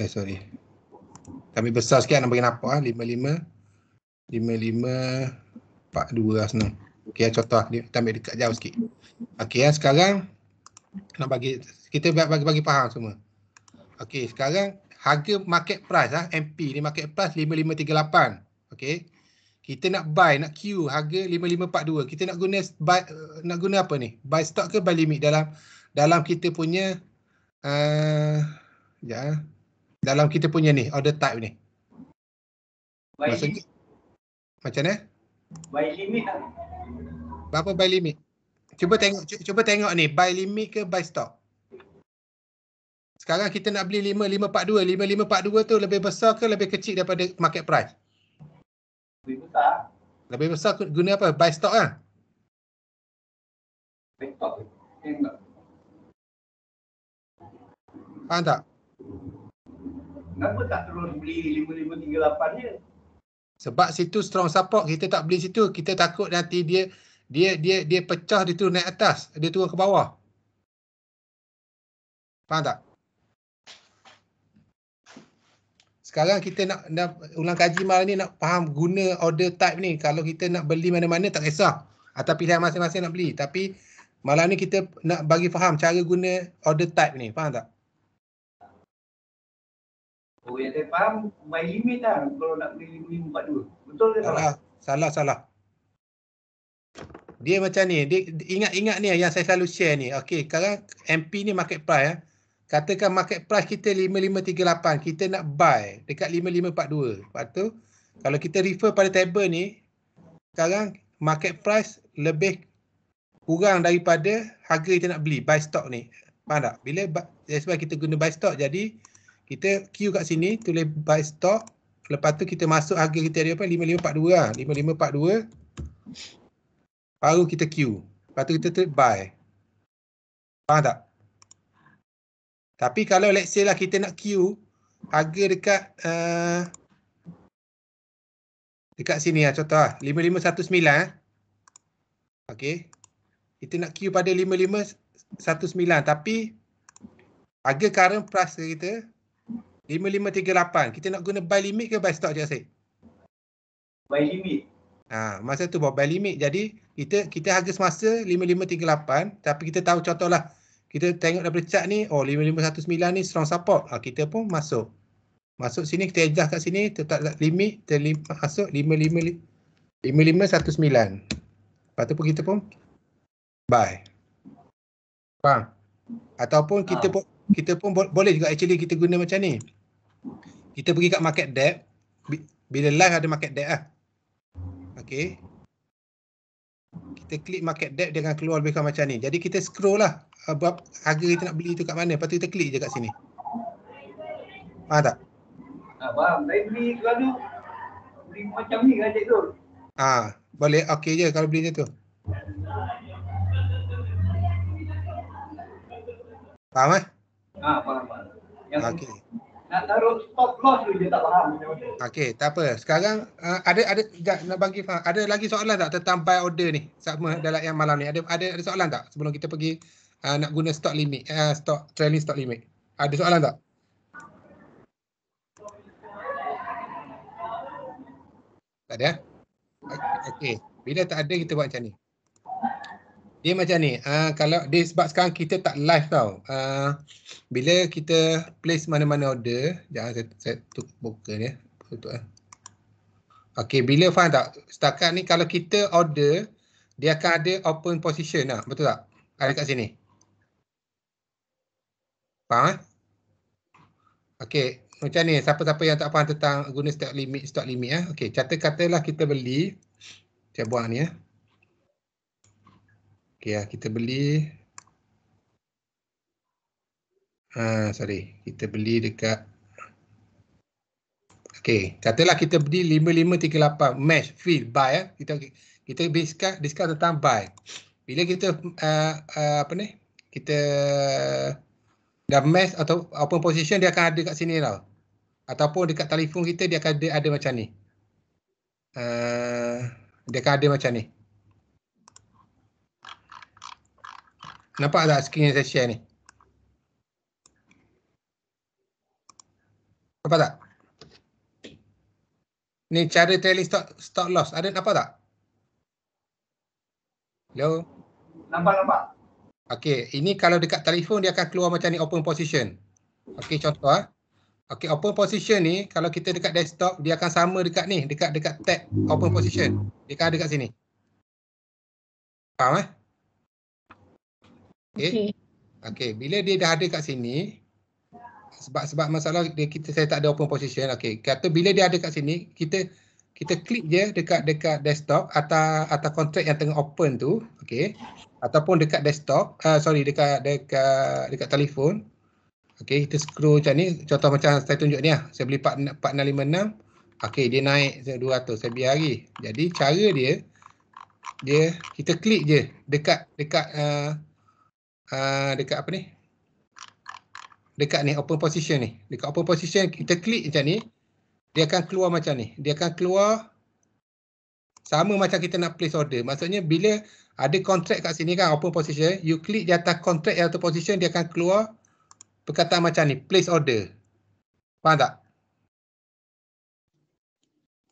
Eh sorry. Kita ambil besar sikit nak bagi nampak lah. Lima lima. Lima lima. Empat dua lah senang. Okey contoh. Kita ambil dekat jauh sikit. Okey ya, Sekarang. Sekarang nak bagi kita bagi bagi faham semua. Okey, sekarang harga market price ah MP ni market price 5538. Okey. Kita nak buy nak queue harga 5542. Kita nak guna buy, eh, nak guna apa ni? Buy stock ke buy limit dalam dalam kita punya uh, ya. Dalam kita punya ni order type ni. Buy Maksud, limit. Macam mana? Buy limit lah. Berapa buy limit? cuba tengok cuba tengok ni buy limit ke buy stop. Sekarang kita nak beli 5542, 5542 tu lebih besar ke lebih kecil daripada market price? Lebih besar. Lebih besar guna apa? Buy stop ah? Lah. Stop. Faham tak? Kenapa tak terus beli 5538 dia? Sebab situ strong support, kita tak beli situ. Kita takut nanti dia dia dia dia pecah dia turun naik atas dia turun ke bawah faham tak sekarang kita nak, nak ulang kaji malam ni nak faham guna order type ni kalau kita nak beli mana-mana tak kisah atau pilihan masing-masing nak beli tapi malam ni kita nak bagi faham cara guna order type ni faham tak Oh, yang saya faham, my limit lah kalau nak beli 5.2. Betul ke Salah, salah. salah dia macam ni ingat-ingat ni yang saya selalu share ni okey sekarang MP ni market price eh. katakan market price kita 5538 kita nak buy dekat 5542 lepas tu kalau kita refer pada table ni sekarang market price lebih kurang daripada harga kita nak beli buy stock ni faham tak bila sebab kita guna buy stock jadi kita queue kat sini tulis buy stock lepas tu kita masuk harga kita dia apa 5542 lah 5542 baru kita queue. Lepas tu kita tap buy. Faham tak? Tapi kalau let's say lah kita nak queue harga dekat uh, dekat sini lah contoh lah 5519 eh. okay. kita nak queue pada 5519 tapi harga current price kita 5538 kita nak guna buy limit ke buy stock je Asyik? Buy limit Ha, masa tu buat by limit. Jadi kita kita harga semasa 5538 tapi kita tahu contohlah kita tengok daripada chart ni oh 5519 ni strong support. Ha, kita pun masuk. Masuk sini kita adjust kat sini tetap limit terlim, masuk 55 5519. Lepas tu pun kita pun buy. Faham? Ataupun kita pun, kita pun boleh juga actually kita guna macam ni. Kita pergi kat market depth bila live ada market depth lah. Okay. Kita klik market depth dengan keluar lebih kurang macam ni. Jadi kita scroll lah uh, harga kita nak beli tu kat mana. Lepas tu kita klik je kat sini. Faham tak? Abang, ah, saya beli selalu beli macam ni kan tu. Ah, boleh okay je kalau beli macam tu. Faham eh? Ah, faham, faham. Yang okay nak taruh stop loss tu dia tak faham macam Okey, tak apa. Sekarang uh, ada ada sekejap, nak bagi faham. Ada lagi soalan tak tentang buy order ni? Sama dalam yang malam ni. Ada ada, ada soalan tak sebelum kita pergi uh, nak guna stop limit, uh, eh, stock trailing stop limit. Ada soalan tak? Tak ada. Okey. Bila tak ada kita buat macam ni dia macam ni uh, kalau dia sebab sekarang kita tak live tau uh, bila kita place mana-mana order jangan saya, saya tutup buka ni tutup eh, eh. Okay, bila faham tak setakat ni kalau kita order dia akan ada open position lah betul tak ada kat sini faham eh okey macam ni siapa-siapa yang tak faham tentang guna stock limit stock limit eh Okay, kata katalah kita beli saya buang ni eh Okey, ah, kita beli Ha, sorry, kita beli dekat Okey, katalah kita beli 5538 match feed buy eh. Kita kita discuss discuss tentang buy. Bila kita uh, uh, apa ni? Kita dah match atau open position dia akan ada kat sini tau. Ataupun dekat telefon kita dia akan ada, ada macam ni. Uh, dia akan ada macam ni. Nampak tak skrin yang saya share ni? Nampak tak? Ni cara trailing stop, stop loss. Ada nampak tak? Hello? Nampak, nampak. Okay, ini kalau dekat telefon dia akan keluar macam ni open position. Okay, contoh ah. Okay, open position ni kalau kita dekat desktop dia akan sama dekat ni. Dekat dekat tab open position. Dia akan ada dekat sini. Faham eh? Okey. Okey, bila dia dah ada kat sini sebab sebab masalah dia kita saya tak ada open position. Okey, kata bila dia ada kat sini, kita kita klik je dekat dekat desktop atau atau kontrak yang tengah open tu, okey. Ataupun dekat desktop, uh, sorry dekat dekat dekat telefon. Okey, kita scroll macam ni. Contoh macam saya tunjuk ni lah. Saya beli 4656. Okey, dia naik 200. Saya biar lagi. Jadi cara dia dia kita klik je dekat dekat uh, uh, dekat apa ni dekat ni open position ni dekat open position kita klik macam ni dia akan keluar macam ni dia akan keluar sama macam kita nak place order maksudnya bila ada contract kat sini kan open position you klik di atas contract yang atau position dia akan keluar perkataan macam ni place order faham tak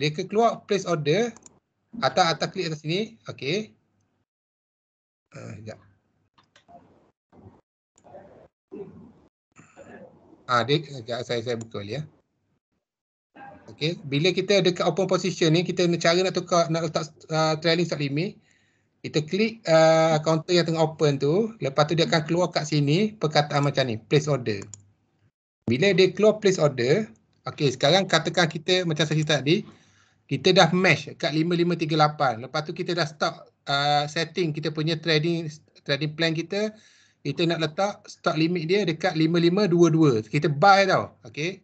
dia akan keluar place order atau atas klik atas sini okey uh, sekejap Adik, ah, ha, saya saya betul ya. Okey, bila kita dekat open position ni, kita cara nak tukar nak letak uh, trailing start limit, kita klik uh, counter yang tengah open tu, lepas tu dia akan keluar kat sini perkataan macam ni, place order. Bila dia keluar place order, okey, sekarang katakan kita macam saya cerita tadi, kita dah match kat 5538. Lepas tu kita dah start uh, setting kita punya trading trading plan kita kita nak letak stock limit dia dekat 5522. Kita buy tau. Okay.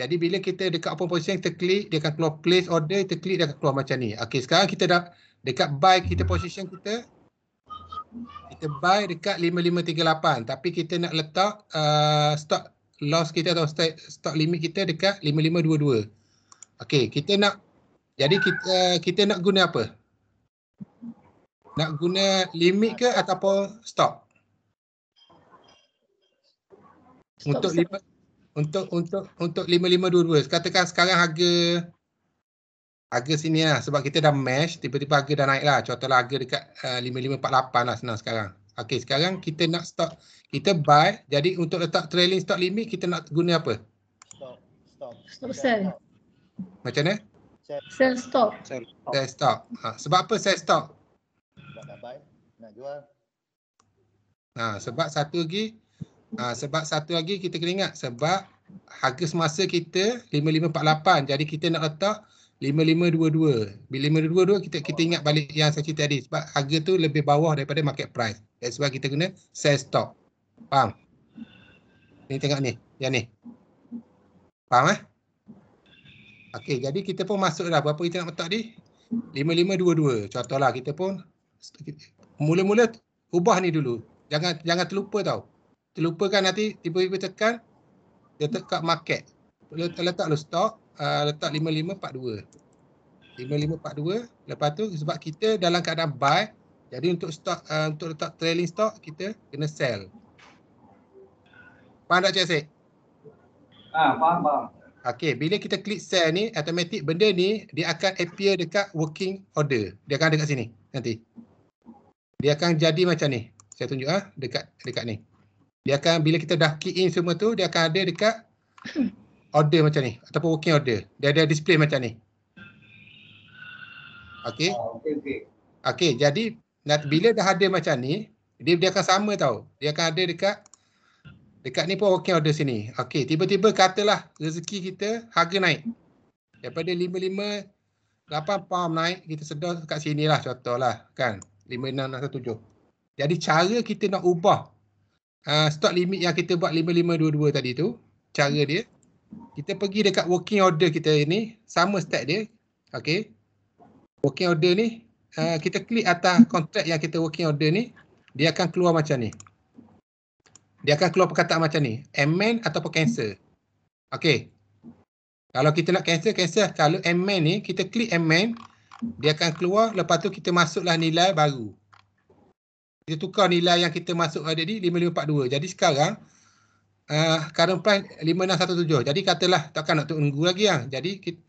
Jadi bila kita dekat open position, kita klik, dia akan keluar place order, kita klik, dia akan keluar macam ni. Okay, sekarang kita dah dekat buy kita position kita. Kita buy dekat 5538. Tapi kita nak letak uh, stock loss kita atau stock limit kita dekat 5522. Okay, kita nak jadi kita uh, kita nak guna apa? Nak guna limit ke ataupun stop? untuk lima, untuk untuk untuk lima lima 5522 katakan sekarang harga harga sini lah sebab kita dah mesh tiba-tiba harga dah naik lah contohlah harga dekat eh, empat lapan lah senang sekarang Okay sekarang kita nak stop kita buy jadi untuk letak trailing stop limit kita nak guna apa stop stop stop sell macam mana sell stop sell stop ha, sebab apa sell stop nak buy nak jual ha, sebab satu lagi Ha, sebab satu lagi kita kena ingat sebab harga semasa kita 5548 jadi kita nak letak 5522. Bila 5522 kita kita ingat balik yang saya cerita tadi sebab harga tu lebih bawah daripada market price. That's why kita kena sell stop. Faham? Ni tengok ni, yang ni. Faham eh? Okey, jadi kita pun masuk dah berapa kita nak letak ni? 5522. Contohlah kita pun mula-mula ubah ni dulu. Jangan jangan terlupa tau terlupakan nanti tiba-tiba tekan dia tekan market letak lu stok uh, ah, letak 5542 5542 lepas tu sebab kita dalam keadaan buy jadi untuk stock uh, untuk letak trailing stock kita kena sell faham tak cik Asik? Ha, ah, faham bang Okey, bila kita klik sell ni, automatic benda ni dia akan appear dekat working order. Dia akan ada dekat sini nanti. Dia akan jadi macam ni. Saya tunjuk ah dekat dekat ni dia akan bila kita dah key in semua tu dia akan ada dekat order macam ni ataupun working order dia ada display macam ni okey oh, okey okay, jadi nak bila dah ada macam ni dia dia akan sama tau dia akan ada dekat dekat ni pun working order sini okey tiba-tiba katalah rezeki kita harga naik daripada 55 lapan pound naik kita sedar kat sini lah contoh lah kan lima enam tujuh. jadi cara kita nak ubah uh, stock limit yang kita buat 5522 tadi tu cara dia kita pergi dekat working order kita ni sama step dia okey working order ni uh, kita klik atas kontrak yang kita working order ni dia akan keluar macam ni dia akan keluar perkataan macam ni amend ataupun cancel okey kalau kita nak cancel cancel kalau amend ni kita klik amend dia akan keluar lepas tu kita masuklah nilai baru kita tukar nilai yang kita masuk ada di 5542. Jadi sekarang uh, current price 5617. Jadi katalah takkan nak tunggu lagi lah. Jadi kita,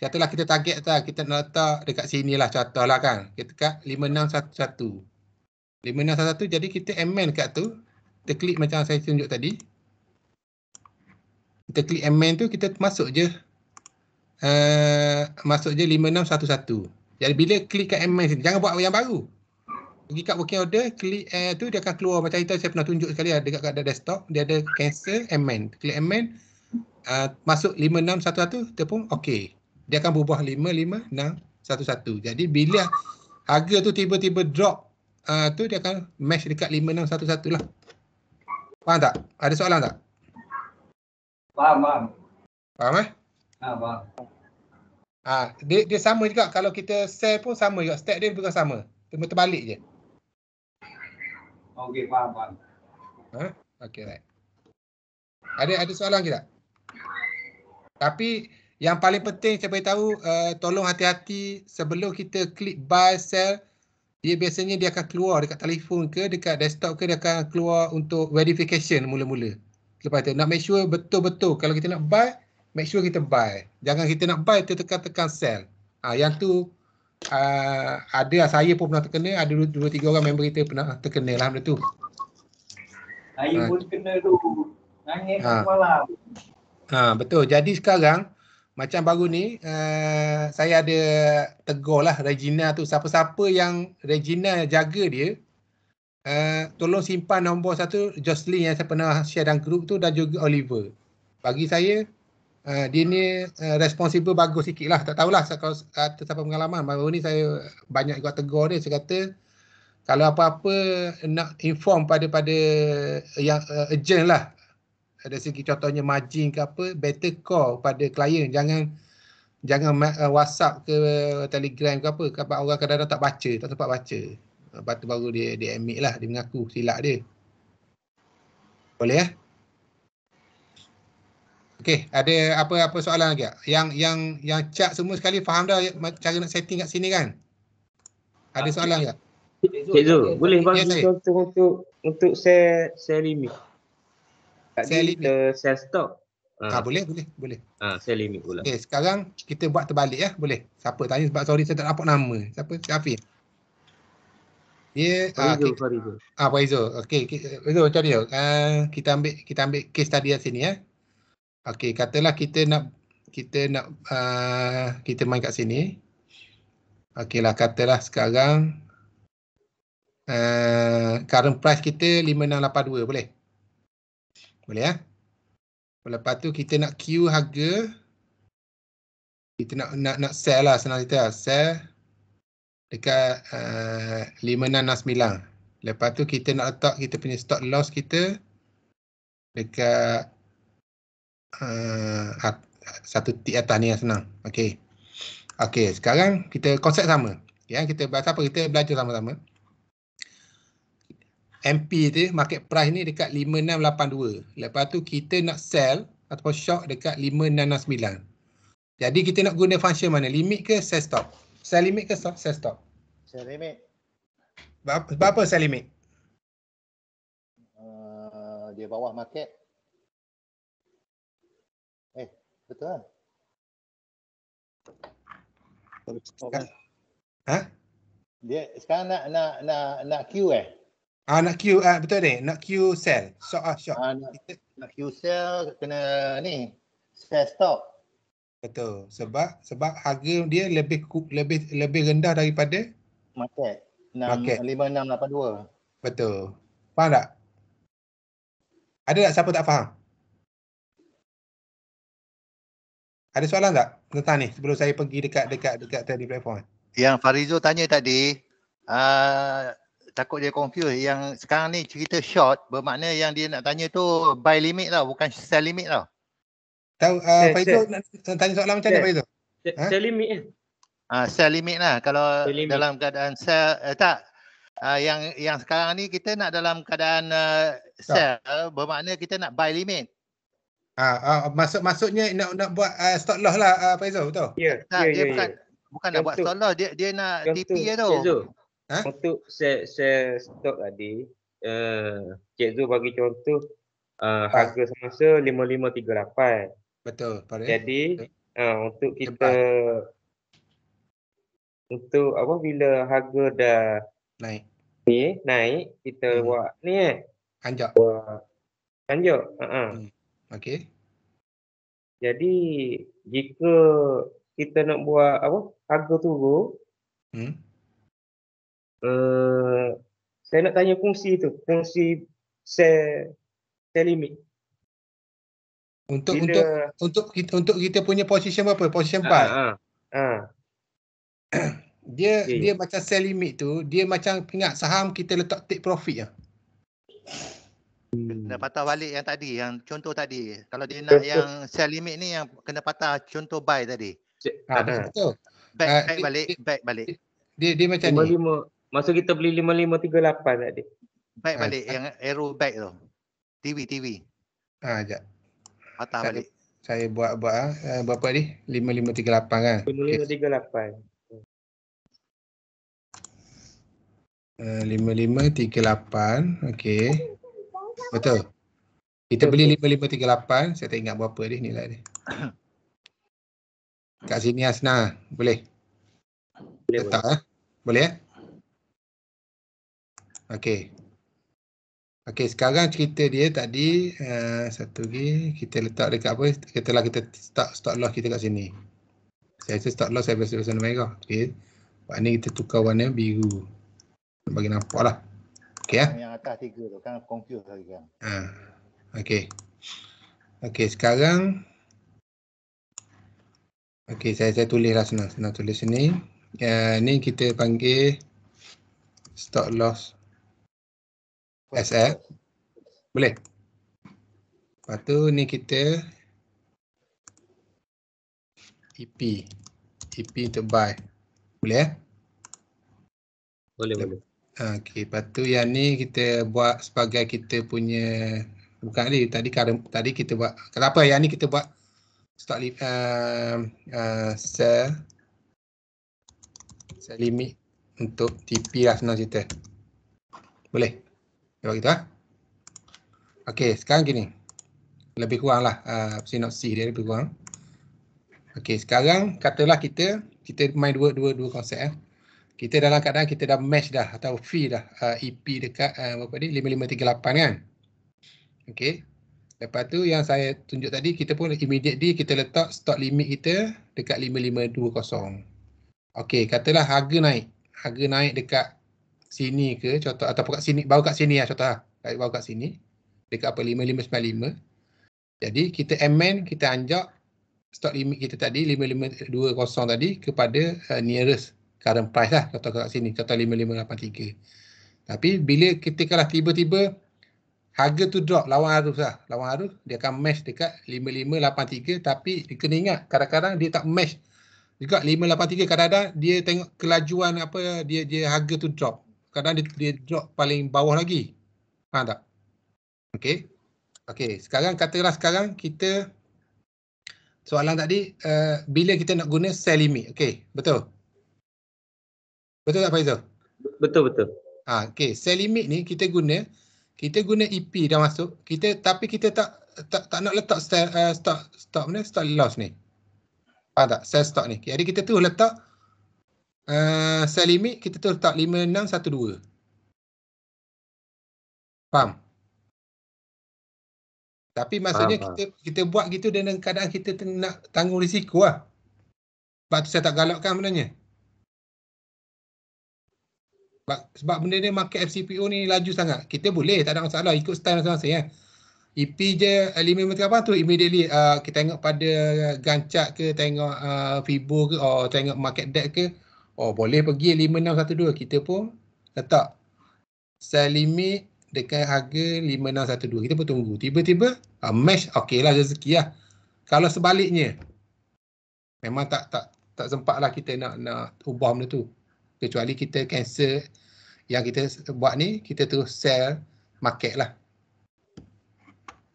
katalah kita target tak lah, kita nak letak dekat sini lah contohlah kan. Kita kat 5611. 5611 jadi kita amend kat tu. Kita klik macam saya tunjuk tadi. Kita klik amend tu kita masuk je. Uh, masuk je 5611. Jadi bila klik kat amend sini. Jangan buat yang baru pergi kat working order, klik uh, tu dia akan keluar macam itu saya pernah tunjuk sekali ada dekat kat desktop, dia ada cancel amend. Klik amend uh, ah, masuk 5611 dia pun okey. Dia akan berubah 5511. Jadi bila harga tu tiba-tiba drop uh, tu dia akan match dekat 5611 lah. Faham tak? Ada soalan tak? Faham, faham. Faham eh? Ha, faham. Okey. Ah, ha, dia, dia sama juga kalau kita sell pun sama juga step dia juga sama. Cuma terbalik je. Hmm. Okey, faham, faham. right. Ada ada soalan ke tak? Tapi yang paling penting saya tahu. uh, tolong hati-hati sebelum kita klik buy, sell, dia biasanya dia akan keluar dekat telefon ke, dekat desktop ke, dia akan keluar untuk verification mula-mula. Lepas tu, nak make sure betul-betul kalau kita nak buy, make sure kita buy. Jangan kita nak buy, kita tekan-tekan sell. Ha, yang tu uh, ada lah saya pun pernah terkena ada dua, dua tiga orang member kita pernah terkena lah benda tu saya ha. pun kena tu nangis ha. malam ha, betul jadi sekarang macam baru ni uh, saya ada tegur lah Regina tu siapa-siapa yang Regina jaga dia uh, tolong simpan nombor satu Jocelyn yang saya pernah share dalam grup tu dan juga Oliver bagi saya uh, dia ni uh, responsible bagus sikit lah. Tak tahulah kalau kata siapa pengalaman. Baru ni saya banyak juga tegur ni Saya kata kalau apa-apa nak inform pada pada yang uh, ah, urgent lah. Ada segi contohnya margin ke apa, better call pada klien. Jangan jangan uh, WhatsApp ke uh, Telegram ke apa. Kabar orang kadang-kadang tak baca, tak sempat baca. Lepas tu baru dia, dia admit lah, dia mengaku silap dia. Boleh ya? Eh? Okey, ada apa-apa soalan lagi? Yang yang yang cak semua sekali faham dah cara nak setting kat sini kan? Ada soalan tak? Cik Zul, boleh bagi ya, contoh untuk untuk share share limit. Tadi share limit. share stop. Ha. ha. boleh, boleh, boleh. Ah share limit pula. Okey, sekarang kita buat terbalik ya, boleh. Siapa tanya sebab sorry saya tak dapat nama. Siapa? Syafiq. Ya, yeah, Faizul. Ah, okay. Faizul. Ah, Faizul. Okey, Faizul macam ni. Ah, kita ambil kita ambil case tadi kat sini ya. Eh. Okey, katalah kita nak kita nak uh, kita main kat sini. Okeylah katalah sekarang uh, current price kita 5682 boleh? Boleh ya? Eh? Lepas tu kita nak queue harga kita nak nak nak sell lah senang cerita sell dekat uh, 5669. Lepas tu kita nak letak kita punya stock loss kita dekat Ah, ah, satu tip atas ni yang senang. Okey. Okey, sekarang kita konsep sama. Ya, kita bahas apa kita belajar sama-sama. MP tu market price ni dekat 5682. Lepas tu kita nak sell ataupun short dekat 5669. Jadi kita nak guna function mana? Limit ke sell stop? Sell limit ke stop? Sell stop. Sell limit. Berapa, berapa sell limit? Uh, ah, dia bawah market Betul kan? Okay. Ha? Dia sekarang nak nak nak nak queue eh? Ah nak queue ah betul ni, nak queue sell. Shock ah shock. Ah, nak, nak queue sell kena ni sell stop. Betul. Sebab sebab harga dia lebih lebih lebih rendah daripada market. 6, market. 5682. Betul. Faham tak? Ada tak siapa tak faham? Ada soalan tak tentang ni sebelum saya pergi dekat dekat dekat tadi platform? Yang Farizo tanya tadi, uh, takut dia confuse yang sekarang ni cerita short bermakna yang dia nak tanya tu buy limit lah, bukan sell limit lah. Tahu uh, sell, Farizo sell. tanya soalan macam mana Farizo? Sell, ha? sell limit eh. Uh, sell limit lah kalau limit. dalam keadaan sell eh, tak uh, yang yang sekarang ni kita nak dalam keadaan uh, sell tak. bermakna kita nak buy limit. Ah, ah maksud maksudnya nak nak buat uh, stop loss lah uh, ah, Pak betul? Ya. Yeah, yeah, dia yeah, bukan yeah. bukan contoh, nak buat stop loss dia dia nak contoh, DP dia tu. Ha? Untuk share share stop tadi eh uh, Zul bagi contoh uh, ah. harga semasa 5538. Betul. Pada. Jadi betul. Uh, untuk kita Tempat. untuk apa bila harga dah naik. Ni naik kita hmm. buat ni eh. Anjak. Buat anjak. uh-huh. hmm. Okey. Jadi jika kita nak buat apa harga turun hmm. Uh, saya nak tanya fungsi tu fungsi sell sell limit untuk Bila, untuk untuk kita untuk kita punya position apa? position 4 ha uh, uh, dia okay. dia macam sell limit tu dia macam ingat saham kita letak take profit ah Kena hmm. patah balik yang tadi, yang contoh tadi. Kalau dia nak yang sell limit ni yang kena patah contoh buy tadi. Ah, tak ada. Back, ah, balik, back balik. Dia, dia, dia macam 55, ni. Masa kita beli 5538 tadi. Back ah, balik yang arrow back tu. TV, TV. Ah, ha, jap. Patah balik. Saya buat buat ah. Ha. Berapa tadi? 5538 kan. 5538. Okay. Uh, 5538. Okey. Betul. Kita beli 5538, saya tak ingat berapa dia nilai dia. Kat sini Asna, boleh? Boleh. Letak, boleh. Eh? boleh eh? Okey. Okey, sekarang cerita dia tadi uh, satu lagi kita letak dekat apa? lah kita start stop loss kita kat sini. Saya rasa stop loss saya biasa-biasa merah. Okey. Sebab ni kita tukar warna biru. Bagi nampak lah. Okey ya. Yang atas tiga tu kan confuse lagi kan. Ha. Okey. Okey sekarang Okey saya saya tulislah senang senang tulis sini. Ya uh, ni kita panggil stock loss SF. Boleh. Lepas tu ni kita EP EP to buy. Boleh ya? Boleh boleh. boleh. Okey, lepas tu yang ni kita buat sebagai kita punya bukan ni. tadi tadi tadi kita buat kenapa yang ni kita buat start uh, ehm, uh, ehm, sell sell limit untuk TP lah senang cerita. Boleh. Jawab kita. Ha? Okey, sekarang gini. Lebih kurang lah uh, sinopsis dia lebih kurang. Okey, sekarang katalah kita kita main dua dua dua konsep eh kita dalam keadaan kita dah match dah atau fee dah uh, EP dekat uh, berapa ni 5538 kan okey lepas tu yang saya tunjuk tadi kita pun immediately kita letak stop limit kita dekat 5520 okey katalah harga naik harga naik dekat sini ke contoh atau kat sini baru kat sini lah contoh lah baru kat sini dekat apa 5595 jadi kita amend kita anjak stop limit kita tadi 5520 tadi kepada uh, nearest current price lah contoh kat sini contoh 5583 tapi bila ketikalah tiba-tiba harga tu drop lawan arus lah lawan arus dia akan match dekat 5583 tapi dia kena ingat kadang-kadang dia tak match juga 583 kadang-kadang dia tengok kelajuan apa dia dia harga tu drop kadang dia, dia drop paling bawah lagi faham tak okey okey sekarang katalah sekarang kita soalan tadi uh, bila kita nak guna sell limit okey betul Betul tak Faizal? Betul betul. Ha, okay. sell limit ni kita guna kita guna EP dah masuk. Kita tapi kita tak tak tak nak letak sell uh, eh, stop stop ni stop loss ni. Faham tak? Sell stop ni. Jadi kita terus letak uh, sell limit kita terus letak 5612. Faham? Tapi maksudnya faham, kita faham. kita buat gitu dengan keadaan kita nak tanggung risiko lah. Sebab tu saya tak galakkan benarnya sebab, sebab benda ni market FCPO ni laju sangat. Kita boleh tak ada masalah ikut style masing-masing eh. EP je eh, limit meter apa tu immediately uh, kita tengok pada gancak ke tengok uh, eh, fibo ke atau tengok market depth ke oh boleh pergi 5612 kita pun letak sell limit dekat harga 5612 kita pun tunggu tiba-tiba uh, match okay lah rezeki lah kalau sebaliknya memang tak tak tak sempatlah kita nak nak ubah benda tu kecuali kita cancel yang kita buat ni kita terus sell market lah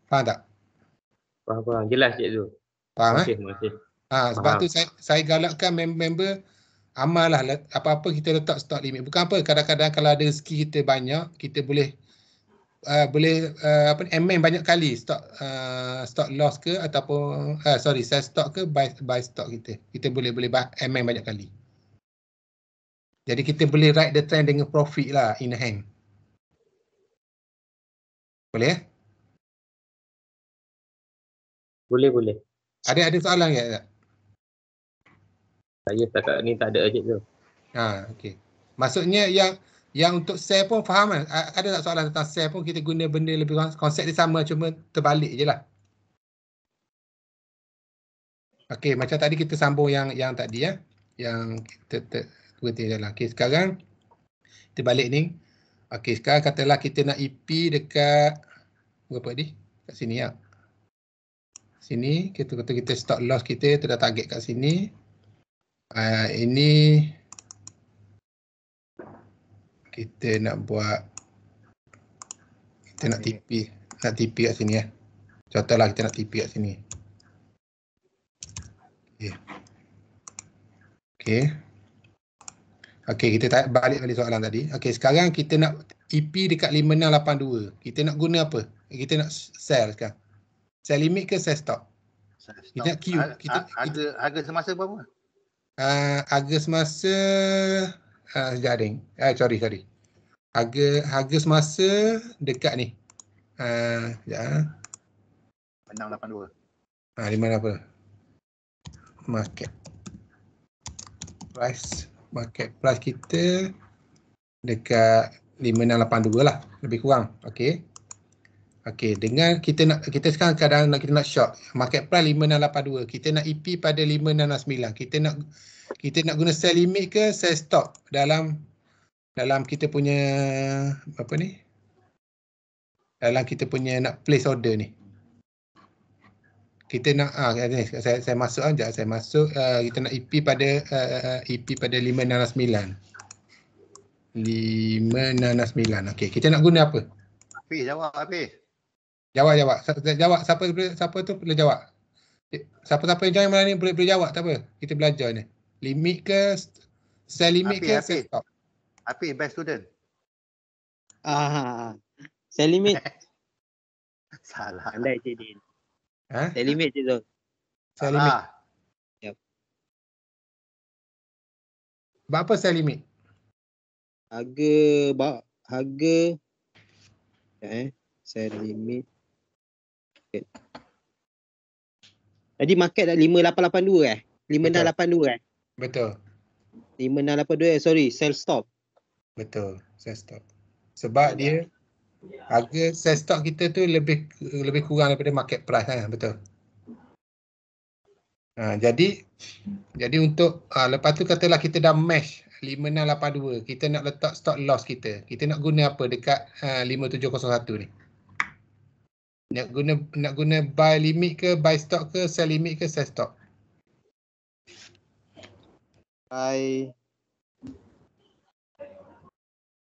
faham tak? faham faham jelas cik tu faham okay, eh? Masih. Ha, sebab faham. tu saya, saya galakkan member amal lah apa-apa kita letak stock limit bukan apa kadang-kadang kalau ada rezeki kita banyak kita boleh Uh, boleh uh, apa ni banyak kali stock uh, stock loss ke ataupun uh, sorry sell stock ke buy buy stock kita kita boleh boleh MM banyak kali jadi kita boleh ride the trend dengan profit lah in hand. Boleh eh? Boleh, boleh. Ada ada soalan ke tak? Saya setakat ni tak ada ajik tu. Ha, okey. Maksudnya yang yang untuk sell pun faham kan? Ada tak soalan tentang sell pun kita guna benda lebih kurang konsep dia sama cuma terbalik je lah. Okey macam tadi kita sambung yang yang tadi ya. Yang kita, kita kita jalan. Okey sekarang kita balik ni. Okey sekarang katalah kita nak EP dekat berapa ni? Kat sini ya. Sini kita kata kita stop loss kita kita dah target kat sini. Uh, ini kita nak buat kita nak TP nak TP kat sini ya. Contohlah kita nak TP kat sini. Okey. Okey. Okey, kita tak balik balik soalan tadi. Okey, sekarang kita nak EP dekat 5682. Kita nak guna apa? Kita nak sell kan? Sell limit ke sell stop? Sell stop. Kita nak Q. Ha-, kita, ha, kita, harga, harga semasa berapa? Uh, semasa... Uh, ah, jaring. Eh, ah, uh, sorry, sorry. Harga, harga semasa dekat ni. Uh, sekejap. 682. Uh, 5682. Market. Price market price kita dekat 5682 lah lebih kurang okey okey dengan kita nak kita sekarang keadaan kita nak short market price 5682 kita nak EP pada 5669 kita nak kita nak guna sell limit ke sell stop dalam dalam kita punya apa ni dalam kita punya nak place order ni kita nak ah ni saya saya masuk aja ah, saya masuk uh, kita nak EP pada uh, ah, EP pada 569. 569. Okey, kita nak guna apa? Api jawab api. Jawab jawab. Jawab siapa siapa tu boleh jawab. Eh, siapa-siapa yang join malam ni boleh boleh jawab tak apa. Kita belajar ni. Limit ke saya limit ke stop? Api best student. Ah. Saya ha, ha, ha. limit. Salah. Andai jadi. Ha? limit je tu. Salah. Yep. Berapa limit. Harga ba harga ya eh Salimit. Okay. Jadi market dah 5882 eh? 5682 Betul. eh? Betul. 5682 eh? Sorry, sell stop. Betul, sell stop. Sebab dia harga sell stock kita tu lebih lebih kurang daripada market price kan betul ha, jadi jadi untuk ha, lepas tu katalah kita dah match 5682 kita nak letak stock loss kita kita nak guna apa dekat ha, 5701 ni nak guna nak guna buy limit ke buy stock ke sell limit ke sell stock buy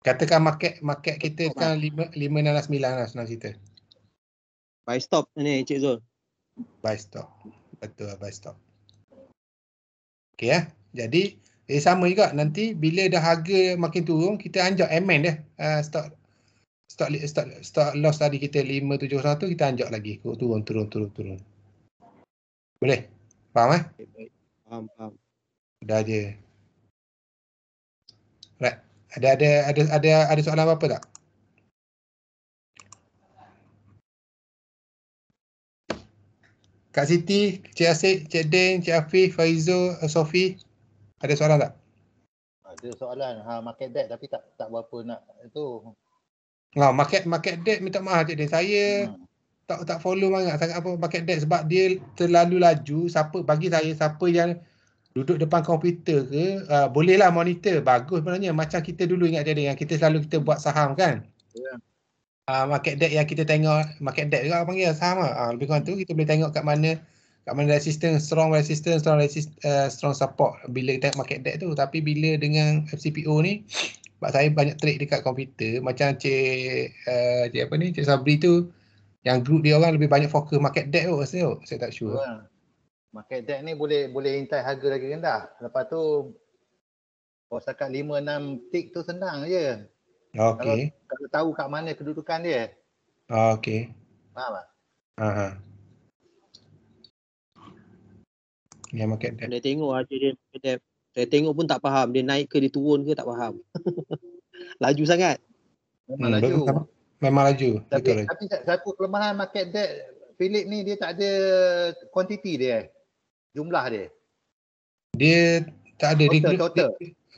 Katakan market market kita lah. kan 569 lah senang cerita. Buy stop ni Cik Zul. Buy stop. Betul lah buy stop. Okay ya. Eh? Jadi eh, sama juga nanti bila dah harga makin turun kita anjak MN dia. Eh. Uh, stop stop stop stock loss tadi kita 571 kita anjak lagi turun turun turun turun. Boleh? Faham eh? faham. Dah je. Right. Ada ada ada ada ada soalan apa-apa tak? Kak Siti, Cik Asik, Cik Din, Cik Afif, Faizo, eh, Sofi, ada soalan tak? Ada soalan. Ha, market debt tapi tak tak berapa nak itu. Nah, ha, market market debt minta maaf Cik Din. Saya hmm. tak tak follow sangat sangat apa market debt sebab dia terlalu laju. Siapa bagi saya siapa yang duduk depan komputer ke uh, ah, bolehlah monitor bagus sebenarnya macam kita dulu ingat jadi yang kita selalu kita buat saham kan yeah. Ya. uh, market debt yang kita tengok market debt juga panggil saham lah. ah uh, lebih kurang tu kita boleh tengok kat mana kat mana resistance strong resistance strong resistance uh, strong support bila kita tengok market debt tu tapi bila dengan FCPO ni sebab saya banyak trade dekat komputer macam cik uh, cik apa ni cik Sabri tu yang group dia orang lebih banyak fokus market debt tu saya tak sure yeah market tech ni boleh boleh intai harga lagi rendah. Lepas tu kalau setakat 5 6 tick tu senang je. Okey. Kalau, kalau tahu kat mana kedudukan dia. Okey. Faham tak? Aha. Ya market tech. Dia tengok aja dia market tech. Saya tengok pun tak faham dia naik ke dia turun ke tak faham. laju sangat. Memang hmm, laju. Memang laju. Tapi, betul tapi satu kelemahan market debt Philip ni dia tak ada quantity dia jumlah dia? Dia tak ada total, dia, total.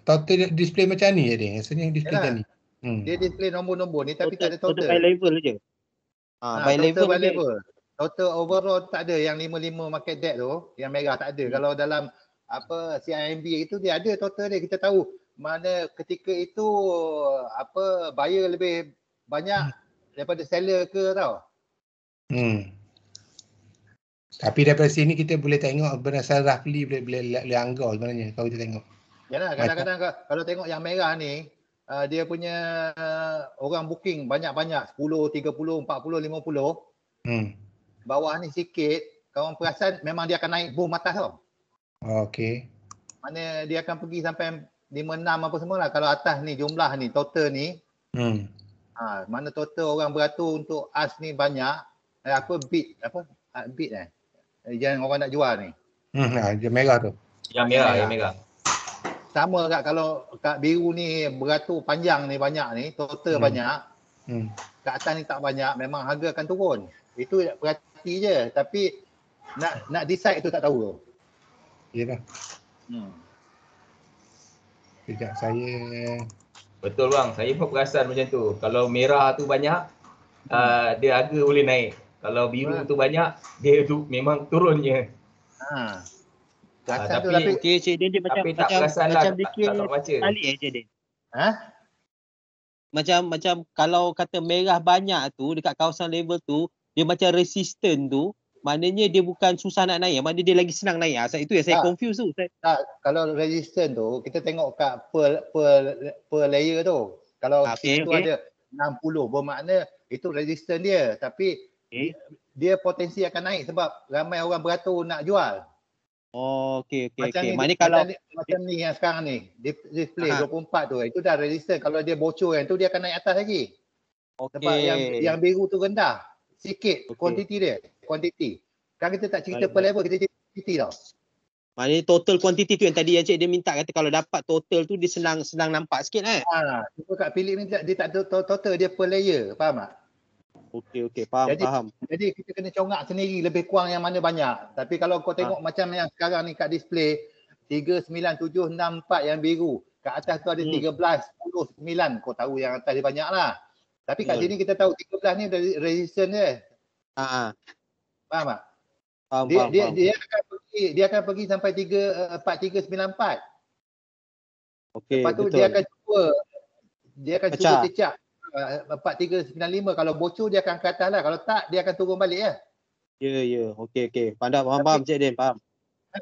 Total display macam ni jadi. Rasanya display macam ni. Hmm. Dia display nombor-nombor ni tapi total, tak ada total. Total by level je. Ha, ha, by total level. By level. Total overall tak ada yang lima lima market debt tu, yang merah tak ada. Hmm. Kalau dalam apa CIMB itu dia ada total dia kita tahu mana ketika itu apa buyer lebih banyak hmm. daripada seller ke tau. Hmm. Tapi daripada sini kita boleh tengok berasal Rafli boleh boleh boleh anggap sebenarnya kalau kita tengok. Yalah kadang-kadang kalau tengok yang merah ni uh, dia punya uh, orang booking banyak-banyak 10 30 40 50. Hmm. Bawah ni sikit kau perasan memang dia akan naik boom atas tau. Okey. Mana dia akan pergi sampai 5 6 apa semua lah kalau atas ni jumlah ni total ni. Hmm. Ha, mana total orang beratur untuk as ni banyak. Eh, apa bid apa? Uh, bid eh. Eh, yang orang nak jual ni. Hmm, nah, yang merah tu. Yang merah, yang merah. Sama kat kalau kat biru ni beratur panjang ni banyak ni, total hmm. banyak. Hmm. Kat atas ni tak banyak, memang harga akan turun. Itu perhati je, tapi nak nak decide tu tak tahu tu. Yalah. Hmm. Sekejap saya Betul bang, saya pun perasan macam tu. Kalau merah tu banyak, hmm. uh, dia harga boleh naik. Kalau biru ha. tu banyak, dia tu memang turunnya. Ha. ha tapi, tu, tapi, lah, okay, dia, dia macam, tak macam, perasan lah. Macam tak, tak, tak baca. Tali je Ha? Macam macam kalau kata merah banyak tu dekat kawasan level tu, dia macam resistant tu, maknanya dia bukan susah nak naik, maknanya dia lagi senang naik. Asal ah, itu yang saya tak, confuse tu. Saya... Tak, kalau resistant tu, kita tengok kat per, per, per layer tu. Kalau ah, okay, situ okay. ada 60, bermakna itu resistant dia. Tapi okay. Eh? dia potensi akan naik sebab ramai orang beratur nak jual. Oh, okey okey ni. Maknanya kalau macam ni yang sekarang ni, display Aha. 24 tu itu dah register kalau dia bocor yang tu dia akan naik atas lagi. Okay. Sebab yang yang biru tu rendah sikit okay. quantity dia, quantity. Kan kita tak cerita Baik. per level, kita cerita quantity tau. Maknanya total quantity tu yang tadi yang cik dia minta kata kalau dapat total tu dia senang senang nampak sikit eh. Ha, cuba kat Philip ni dia, tak total, total dia per layer, faham tak? Okey okey faham jadi, faham. Jadi kita kena congak sendiri lebih kurang yang mana banyak. Tapi kalau kau ah. tengok ha. macam yang sekarang ni kat display 39764 yang biru. Kat atas tu ada hmm. 13 109 kau tahu yang atas dia lah. Tapi kat hmm. sini kita tahu 13 ni dari resistance dia. Ha ah. Faham tak? Faham, dia, faham, dia, faham. dia akan pergi dia akan pergi sampai 3 4394. Eh, okey betul. Lepas tu betul. dia akan cuba dia akan cuba cecak uh, 4395 4395 kalau bocor dia akan kata lah kalau tak dia akan turun balik ya ya yeah, ya yeah. okey okey pandang paham paham cik din faham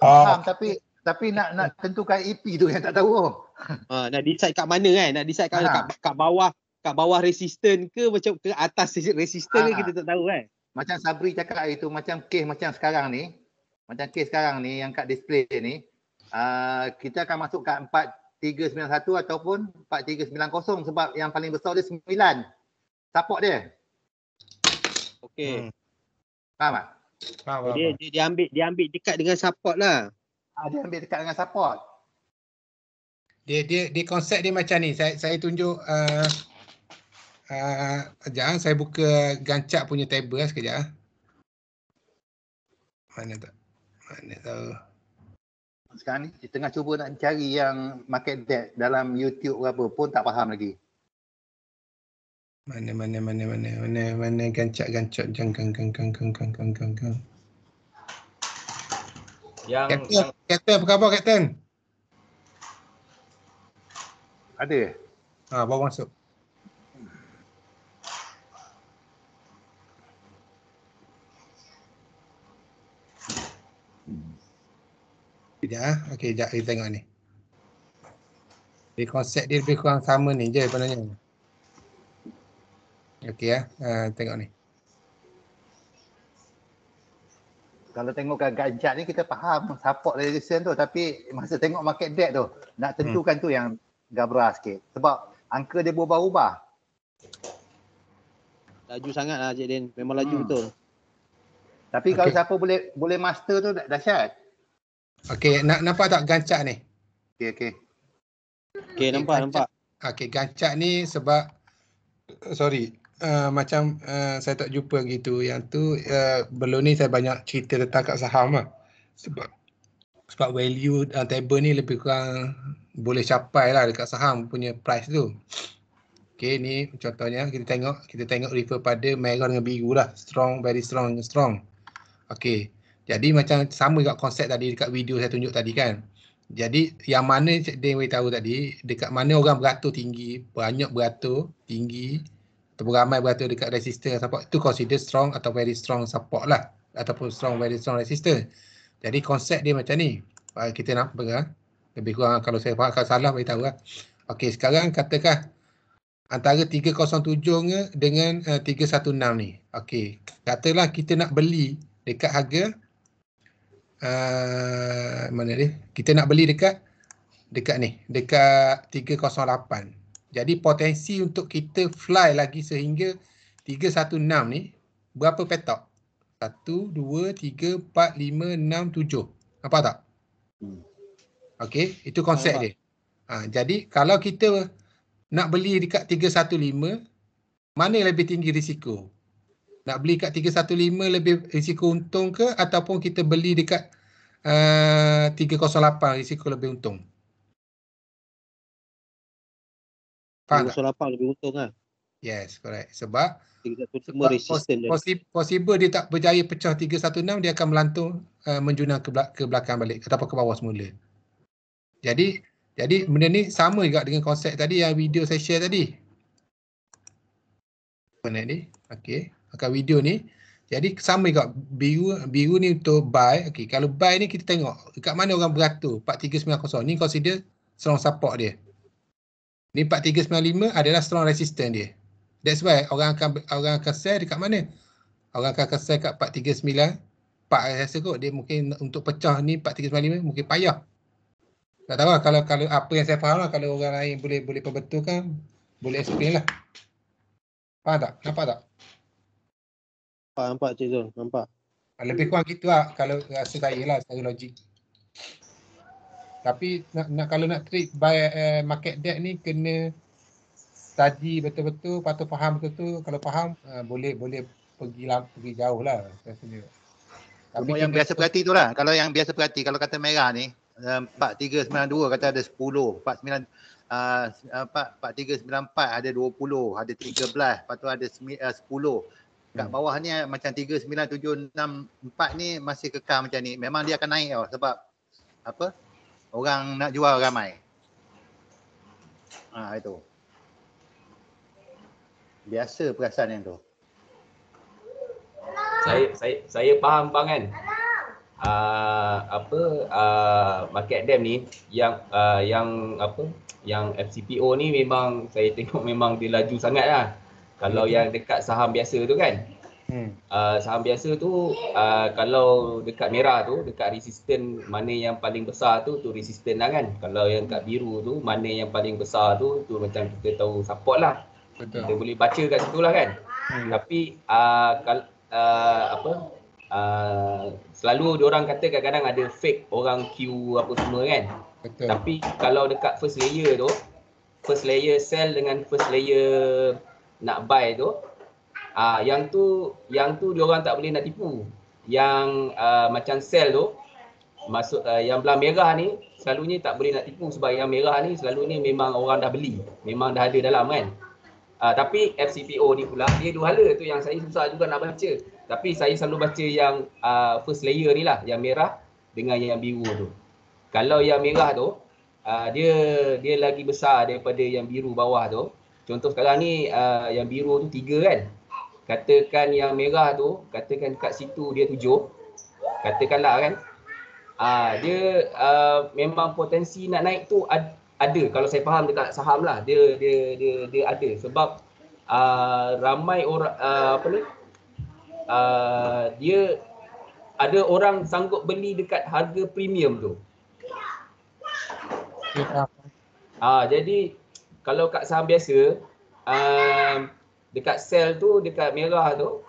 ah. faham tapi tapi nak nak tentukan AP e tu yang tak tahu ha, uh, nak decide kat mana kan nak decide kat, ha. kat, kat bawah kat bawah resistance ke macam ke atas resistant ha. ke ah. kita tak tahu kan macam Sabri cakap hari tu macam kes macam sekarang ni macam kes sekarang ni yang kat display ni uh, kita akan masuk kat 4391 ataupun 4390 sebab yang paling besar dia 9. Support dia. Okey. Hmm. Faham tak? Faham, Jadi, Dia, dia ambil dia ambil dekat dengan support lah. Ha, dia ambil dekat dengan support. Dia dia di konsep dia macam ni. Saya saya tunjuk a uh, a uh, sekejap ah. saya buka gancak punya table ah, sekejap. Mana tak? Mana tahu sekarang ni kita tengah cuba nak cari yang market debt dalam YouTube apa pun tak faham lagi. Mana mana mana mana mana mana gancak gancak jang gang gang gang gang gang gang gang gang. Yang kapten, apa khabar kapten? Ada. ha, ah, bawa masuk. sekejap. Eh. Okey, sekejap kita tengok ni. Jadi konsep dia lebih kurang sama ni je sebenarnya. Okey, eh. uh, tengok ni. Kalau tengokkan gajah ni kita faham support regulation tu tapi masa tengok market debt tu nak hmm. tentukan hmm. tu yang gabra sikit sebab angka dia berubah-ubah. Laju sangat lah Encik Din. Memang laju hmm. betul. Tapi okay. kalau siapa boleh boleh master tu dahsyat. Okey, nak, nampak tak gancak ni? Okey, okey. Okey, nampak, gancak. nampak. Okey, gancak ni sebab eh, sorry, uh, macam uh, saya tak jumpa gitu. Yang tu uh, belum ni saya banyak cerita tentang kat saham lah. Sebab sebab value uh, table ni lebih kurang boleh capai lah dekat saham punya price tu. Okay ni contohnya kita tengok kita tengok refer pada merah dengan biru lah. Strong, very strong, strong. Okay. Jadi macam sama juga konsep tadi dekat video saya tunjuk tadi kan. Jadi yang mana Cik Deng beritahu tadi, dekat mana orang beratur tinggi, banyak beratur tinggi ataupun ramai beratur dekat resistor support, itu consider strong atau very strong support lah. Ataupun strong, very strong resistor. Jadi konsep dia macam ni. Ah, kita nak apa kan? Lebih kurang kalau saya faham, kalau salah beritahu lah. Okay sekarang katakan antara 307 dengan 316 eh, ni. Okay katalah kita nak beli dekat harga uh, mana ni? Kita nak beli dekat dekat ni, dekat 308. Jadi potensi untuk kita fly lagi sehingga 316 ni berapa petak? 1 2 3 4 5 6 7. Apa tak? Hmm. Okey, itu konsep dia. Ha, jadi kalau kita nak beli dekat 315 mana yang lebih tinggi risiko? nak beli kat 315 lebih risiko untung ke ataupun kita beli dekat uh, eh, 308 risiko lebih untung? Faham 308 tak? lebih untung kan? Yes, correct. Sebab, sebab pos- pos- possible dia tak berjaya pecah 316 dia akan melantung uh, eh, menjunang ke, belak- ke belakang balik ataupun ke bawah semula. Jadi jadi benda ni sama juga dengan konsep tadi yang video saya share tadi. Apa ni? Okey akan video ni. Jadi sama juga biru biru ni untuk buy. Okey, kalau buy ni kita tengok dekat mana orang beratur 4390. Ni consider strong support dia. Ni 4395 adalah strong resistance dia. That's why orang akan orang akan sell dekat mana? Orang akan sell kat 439. 4 rasa kot dia mungkin untuk pecah ni 4395 mungkin payah. Tak tahu lah, kalau kalau apa yang saya faham lah, kalau orang lain boleh boleh perbetulkan boleh explain lah. Faham tak? Nampak tak? Nampak, nampak Cik Zul, nampak. Ah, lebih kurang gitu lah kalau rasa saya lah secara logik. Tapi nak, nak kalau nak trade buy uh, eh, market debt ni kena study betul-betul, patut faham betul-betul. Kalau faham uh, boleh boleh pergi lah, pergi jauh lah rasanya. Tapi yang biasa perhati tu lah. Kalau yang biasa perhati, kalau kata merah ni, uh, eh, 4392 kata ada 10, 49, uh, 4394 ada 20, ada 13, lepas tu ada 10 kat hmm. bawah ni eh, macam 3 9 7 6 4 ni masih kekal macam ni memang dia akan naik tau sebab apa orang nak jual ramai ah ha, itu biasa perasaan yang tu saya saya saya faham bang kan uh, apa uh, market dam ni yang uh, yang apa yang FCPO ni memang saya tengok memang dia laju sangatlah kalau yang dekat saham biasa tu kan hmm. uh, saham biasa tu uh, kalau dekat merah tu dekat resisten mana yang paling besar tu tu resisten lah kan kalau yang dekat biru tu mana yang paling besar tu tu macam kita tahu support lah Betul. kita boleh baca kat situ lah kan hmm. tapi uh, kal, uh, apa Uh, selalu orang kata kadang-kadang ada fake orang queue apa semua kan Betul. Tapi kalau dekat first layer tu First layer sell dengan first layer nak buy tu ah uh, yang tu yang tu dia orang tak boleh nak tipu yang uh, macam sell tu masuk uh, ah, yang belah merah ni selalunya tak boleh nak tipu sebab yang merah ni selalu ni memang orang dah beli memang dah ada dalam kan uh, tapi FCPO ni pula dia dua hala tu yang saya susah juga nak baca tapi saya selalu baca yang uh, first layer ni lah yang merah dengan yang biru tu kalau yang merah tu uh, dia dia lagi besar daripada yang biru bawah tu contoh sekarang ni uh, yang biru tu tiga kan katakan yang merah tu katakan kat situ dia tujuh katakanlah kan uh, dia uh, memang potensi nak naik tu ad, ada kalau saya faham dekat saham lah dia dia dia, dia ada sebab uh, ramai orang uh, apa ni uh, dia ada orang sanggup beli dekat harga premium tu Ah, jadi kalau kat saham biasa um, dekat sell tu dekat merah tu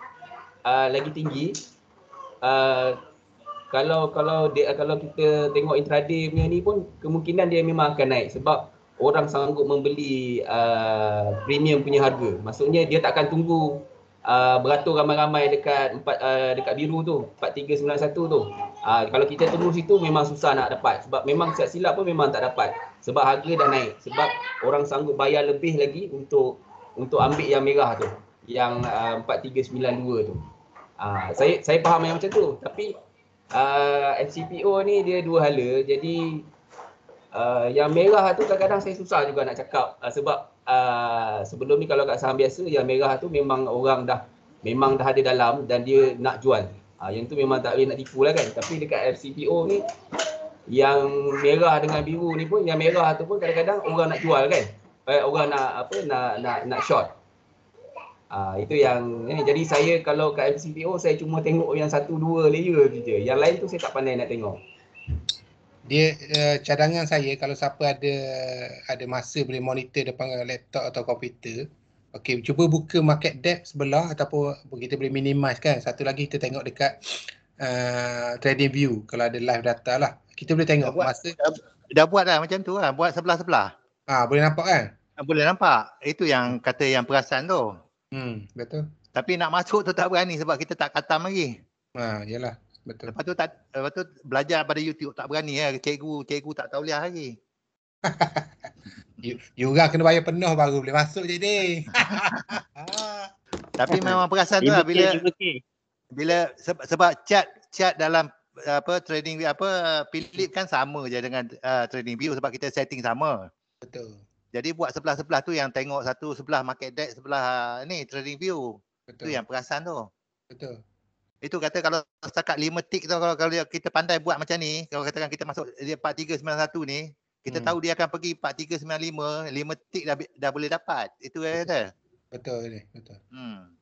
uh, lagi tinggi uh, kalau kalau dia, kalau kita tengok intraday punya ni pun kemungkinan dia memang akan naik sebab orang sanggup membeli uh, premium punya harga maksudnya dia tak akan tunggu uh, beratur ramai-ramai dekat empat uh, dekat biru tu 4391 tu uh, kalau kita tunggu situ memang susah nak dapat sebab memang siap silap pun memang tak dapat sebab harga dah naik sebab orang sanggup bayar lebih lagi untuk untuk ambil yang merah tu yang uh, 4392 tu. Uh, saya saya faham yang macam tu tapi uh, MCPO ni dia dua hala jadi uh, yang merah tu kadang-kadang saya susah juga nak cakap uh, sebab uh, sebelum ni kalau kat saham biasa yang merah tu memang orang dah memang dah ada dalam dan dia nak jual. Uh, yang tu memang tak boleh nak tipu lah kan. Tapi dekat FCPO ni yang merah dengan biru ni pun yang merah tu pun kadang-kadang orang nak jual kan eh, orang nak apa nak nak nak short ha, itu yang eh, jadi saya kalau kat MCTO saya cuma tengok yang satu dua layer tu je yang lain tu saya tak pandai nak tengok dia uh, cadangan saya kalau siapa ada ada masa boleh monitor depan laptop atau komputer Okey, cuba buka market depth sebelah ataupun kita boleh minimize kan. Satu lagi kita tengok dekat uh, trading view kalau ada live data lah kita boleh tengok dah masa buat, dah, dah buat dah macam tu kan buat sebelah-sebelah ah boleh nampak kan ah, boleh nampak itu yang kata yang perasan tu hmm betul tapi nak masuk tu tak berani sebab kita tak katam lagi ha ah, iyalah betul lepas tu tak lepas tu belajar pada YouTube tak berani ya cikgu cikgu tak tahu lihat lagi Yura kena bayar penuh baru boleh masuk je ni. Tapi memang perasan tu lah bila bila sebab, sebab chat chat dalam apa trading apa pilih kan sama je dengan uh, ah, trading view sebab kita setting sama. Betul. Jadi buat sebelah-sebelah tu yang tengok satu sebelah market deck sebelah uh, ni trading view. Betul. Tu yang perasan tu. Betul. Itu kata kalau setakat 5 tick tu kalau, kalau kita pandai buat macam ni, kalau katakan kita masuk dia 4391 ni, kita hmm. tahu dia akan pergi 4395, 5 tick dah, dah boleh dapat. Itu dia kata. Betul ni, betul. Hmm.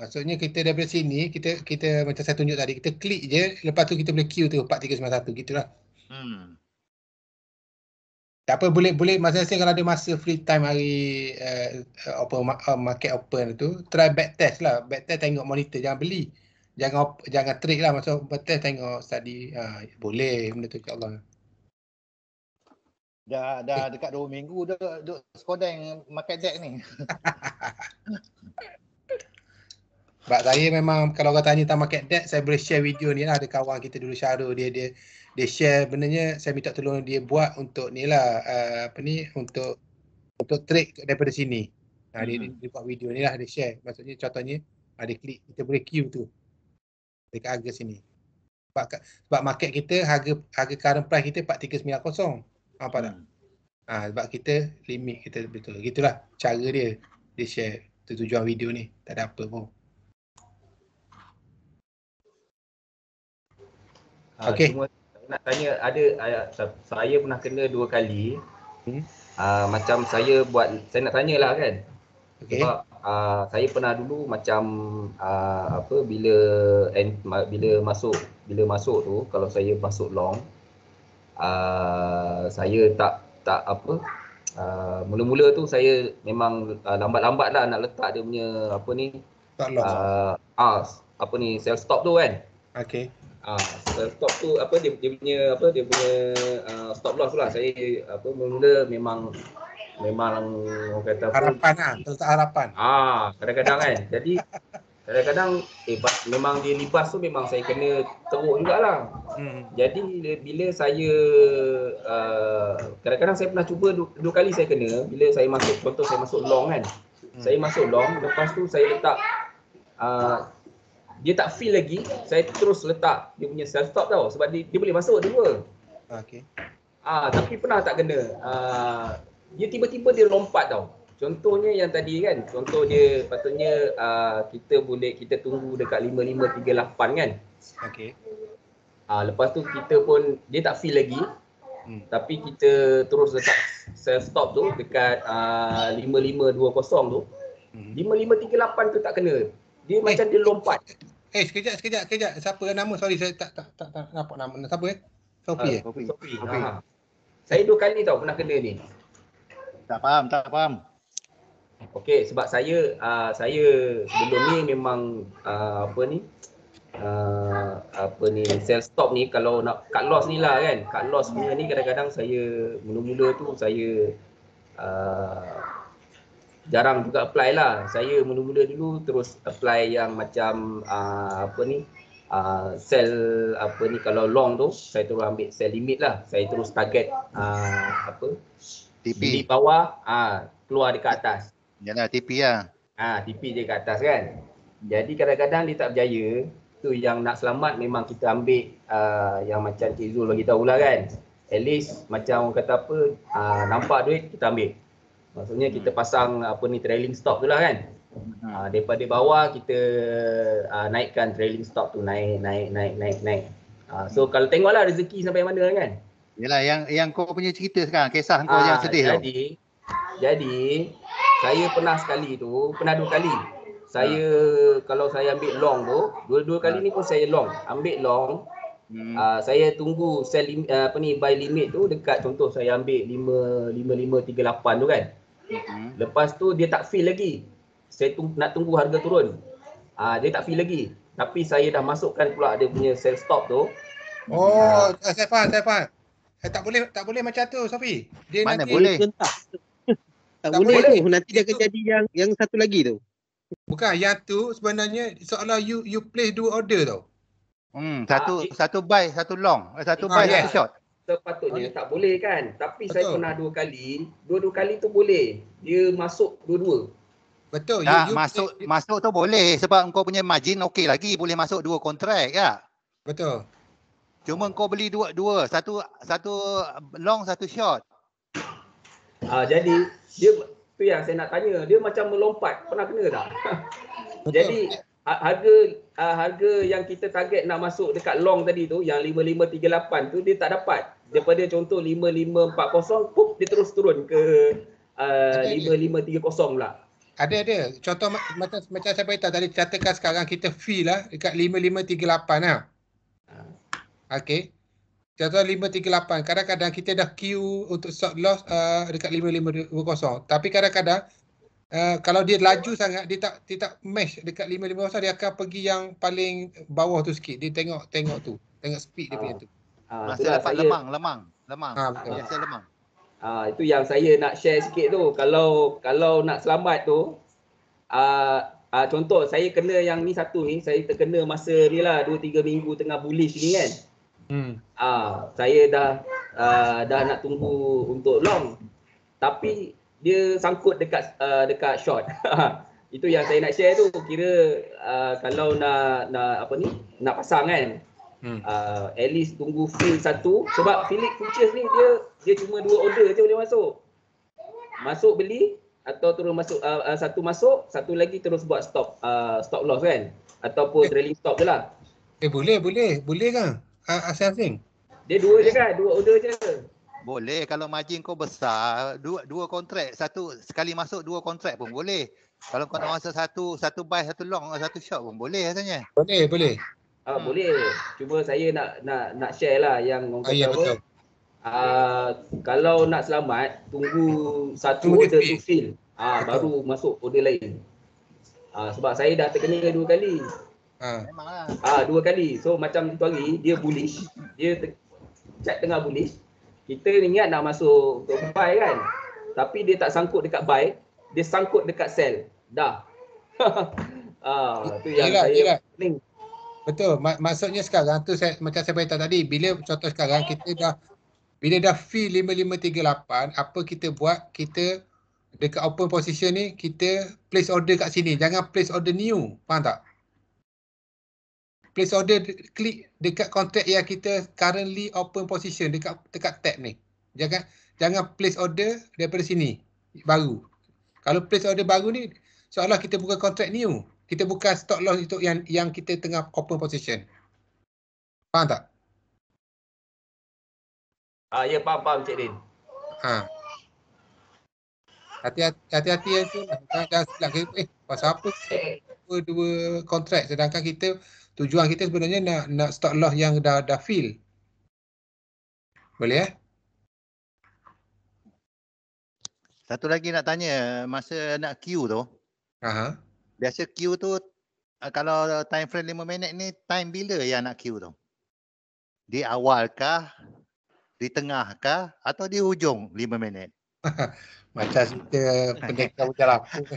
Maksudnya kita daripada sini, kita kita macam saya tunjuk tadi, kita klik je, lepas tu kita boleh queue tu 4391 gitulah. Hmm. Tak apa boleh boleh masa saya kalau ada masa free time hari uh, open, uh, market open tu, try back test lah. Back test tengok monitor jangan beli. Jangan jangan trick lah masa back test tengok study uh, boleh benda tu insya-Allah. Dah dah dekat 2 minggu dah duk skodeng market deck ni. Sebab saya memang kalau orang tanya tentang market debt, saya boleh share video ni lah ada kawan kita dulu Syahrul dia dia dia share benarnya saya minta tolong dia buat untuk ni lah uh, apa ni untuk untuk trade daripada sini. Ha, dia, dia, hmm. dia, buat video ni lah dia share. Maksudnya contohnya ada klik kita boleh queue tu dekat harga sini. Sebab, sebab market kita harga harga current price kita 4390. Apa hmm. tak? Ah, ha, sebab kita limit kita betul. Gitulah cara dia dia share tujuan video ni. Tak ada apa pun. Ah, okay. cuma nak tanya ada saya pernah kena dua kali hmm. uh, macam saya buat saya nak tanya lah kan okay. sebab uh, saya pernah dulu macam uh, apa bila and, bila masuk bila masuk tu kalau saya masuk long uh, saya tak tak apa Uh, mula-mula tu saya memang uh, lambat-lambat lah nak letak dia punya apa ni uh, uh, apa ni self stop tu kan okay. Ah, stop tu apa dia, dia punya apa dia punya uh, stop loss lah. Saya apa mula memang memang orang kata apa, harapan lah, terletak harapan. Ah, kadang-kadang kan. Jadi kadang-kadang eh, memang dia libas tu memang saya kena teruk jugalah. Hmm. Jadi bila saya uh, kadang-kadang saya pernah cuba dua, dua kali saya kena bila saya masuk contoh saya masuk long kan. Hmm. Saya masuk long lepas tu saya letak uh, dia tak feel lagi, saya terus letak dia punya self stop tau sebab dia, dia boleh masuk dua. Ah, okey. Ah uh, tapi pernah tak kena. Ah uh, dia tiba-tiba dia lompat tau. Contohnya yang tadi kan, contoh dia patutnya uh, kita boleh kita tunggu dekat 5538 kan. Okey. Ah uh, lepas tu kita pun dia tak feel lagi. Hmm. Tapi kita terus letak self stop tu dekat uh, ah, 5520 tu. Hmm. 5538 tu tak kena. Dia eh, macam dia lompat. Eh, hey, sekejap, sekejap, sekejap. Siapa nama? Sorry, saya tak tak tak, tak nampak nama. Siapa eh? Sophie. Uh, ah, eh? Sophie. Sophie. Ha. Ah. Saya dua kali tau pernah kena ni. Tak faham, tak faham. Okey, sebab saya uh, saya sebelum ni memang uh, apa ni? Uh, apa ni sell stop ni kalau nak cut loss ni lah kan cut loss punya ni kadang-kadang saya mula-mula tu saya uh, jarang juga apply lah. Saya mula-mula dulu terus apply yang macam uh, apa ni uh, sell apa ni kalau long tu saya terus ambil sell limit lah. Saya terus target uh, apa TP di bawah uh, keluar dekat atas. Yalah TP lah. Ah uh, TP dia dekat atas kan. Jadi kadang-kadang dia tak berjaya tu yang nak selamat memang kita ambil uh, yang macam Cik Zul bagi tahu lah kan. At least macam orang kata apa uh, nampak duit kita ambil. Maksudnya kita hmm. pasang apa ni trailing stop tu lah kan. Ha, daripada bawah kita uh, naikkan trailing stop tu naik naik naik naik naik. Ha, so kalau tengoklah rezeki sampai mana lah kan. Yalah yang yang kau punya cerita sekarang kisah kau ha, yang sedih jadi, tu. Jadi saya pernah sekali tu, pernah dua kali. Saya ha. kalau saya ambil long tu, dua-dua kali ha. ni pun saya long. Ambil long Hmm. Uh, saya tunggu sell lim- uh, apa ni buy limit tu dekat contoh saya ambil 5 5538 tu kan. Mm-hmm. Lepas tu dia tak feel lagi. Saya tung- nak tunggu harga turun. Ah dia tak feel lagi. Tapi saya dah masukkan pula dia punya sell stop tu. Oh, uh, eh, saya faham, saya faham. Eh, tak boleh tak boleh macam tu Sofi. Dia Mana nanti boleh. Tak, tak boleh. boleh. Nanti dia akan jadi yang yang satu lagi tu. Bukan yang tu sebenarnya seolah you you place dua order tau. Hmm, satu uh, satu buy, satu long, eh, satu uh, buy, yeah. satu short sepatutnya okay. tak boleh kan tapi betul. saya pernah dua kali dua-dua kali tu boleh dia masuk dua-dua betul tak, you, ah, you masuk play. masuk tu boleh sebab kau punya margin okey lagi boleh masuk dua kontrak ya betul cuma kau beli dua dua satu satu long satu short ah jadi dia tu yang saya nak tanya dia macam melompat pernah kena tak jadi ha-, harga uh, harga yang kita target nak masuk dekat long tadi tu yang 5538 tu dia tak dapat daripada contoh 5540 pop dia terus turun ke uh, 5530 lah. Ada ada. Contoh macam macam saya beritahu tadi catatkan sekarang kita fee lah dekat 5538 lah. Ah. Okey. Contoh 538. Kadang-kadang kita dah queue untuk stop loss uh, dekat 5550. Tapi kadang-kadang uh, kalau dia laju sangat dia tak dia tak match dekat 550 dia akan pergi yang paling bawah tu sikit. Dia tengok tengok tu. Tengok speed dia punya ah. tu. Oh. Rasa ah, dapat saya, lemang, lemang, lemang. Ha, ha, rasa lemang. Ha, itu yang saya nak share sikit tu. Kalau kalau nak selamat tu, ha, ha, contoh saya kena yang ni satu ni, saya terkena masa ni lah 2-3 minggu tengah bullish ni kan. Hmm. Ha, saya dah ha, dah nak tunggu untuk long. Tapi dia sangkut dekat uh, dekat short. itu yang saya nak share tu kira uh, kalau nak nak apa ni nak pasang kan hmm. uh, at least tunggu fill satu sebab Philip Futures ni dia dia cuma dua order je boleh masuk. Masuk beli atau terus masuk uh, uh, satu masuk, satu lagi terus buat stop uh, stop loss kan ataupun trailing stop je lah. Eh boleh boleh boleh kan? Asing-asing. Dia dua je kan, dua order je. Boleh kalau margin kau besar, dua dua kontrak, satu sekali masuk dua kontrak pun boleh. Kalau kau nak masuk satu satu buy satu long satu short pun boleh asalnya. Boleh, boleh. Ah hmm. boleh. Cuba saya nak nak nak share lah yang orang ah, ya, kata apa. Ah kalau nak selamat tunggu satu kita tu fill. Ah baru masuk order lain. Ah sebab saya dah terkena dua kali. Ha. Ah dua kali. So macam tu hari dia bullish. Dia te- chat tengah bullish. Kita ingat nak masuk untuk buy kan. Tapi dia tak sangkut dekat buy, dia sangkut dekat sell. Dah. ah tu yang saya yelah. Betul. Maksudnya sekarang tu saya, macam saya beritahu tadi, bila contoh sekarang kita dah bila dah fee 5538, apa kita buat, kita dekat open position ni, kita place order kat sini. Jangan place order new. Faham tak? Place order, klik dekat contract yang kita currently open position dekat dekat tab ni. Jangan jangan place order daripada sini. Baru. Kalau place order baru ni, seolah kita buka contract new kita buka stop loss untuk yang yang kita tengah open position. Faham tak? Ah ya faham faham Cik Din. Ha. Hati-hati hati-hati ya tu. eh pasal apa? Dua, dua kontrak sedangkan kita tujuan kita sebenarnya nak nak stop loss yang dah dah fill. Boleh eh? Satu lagi nak tanya masa nak queue tu. Aha. Uh-huh. Biasa queue tu eh, kalau time frame lima minit ni time bila yang nak queue tu? Di awal kah? Di tengah kah? Atau di hujung lima minit? Macam cerita pendeta hujan lampu.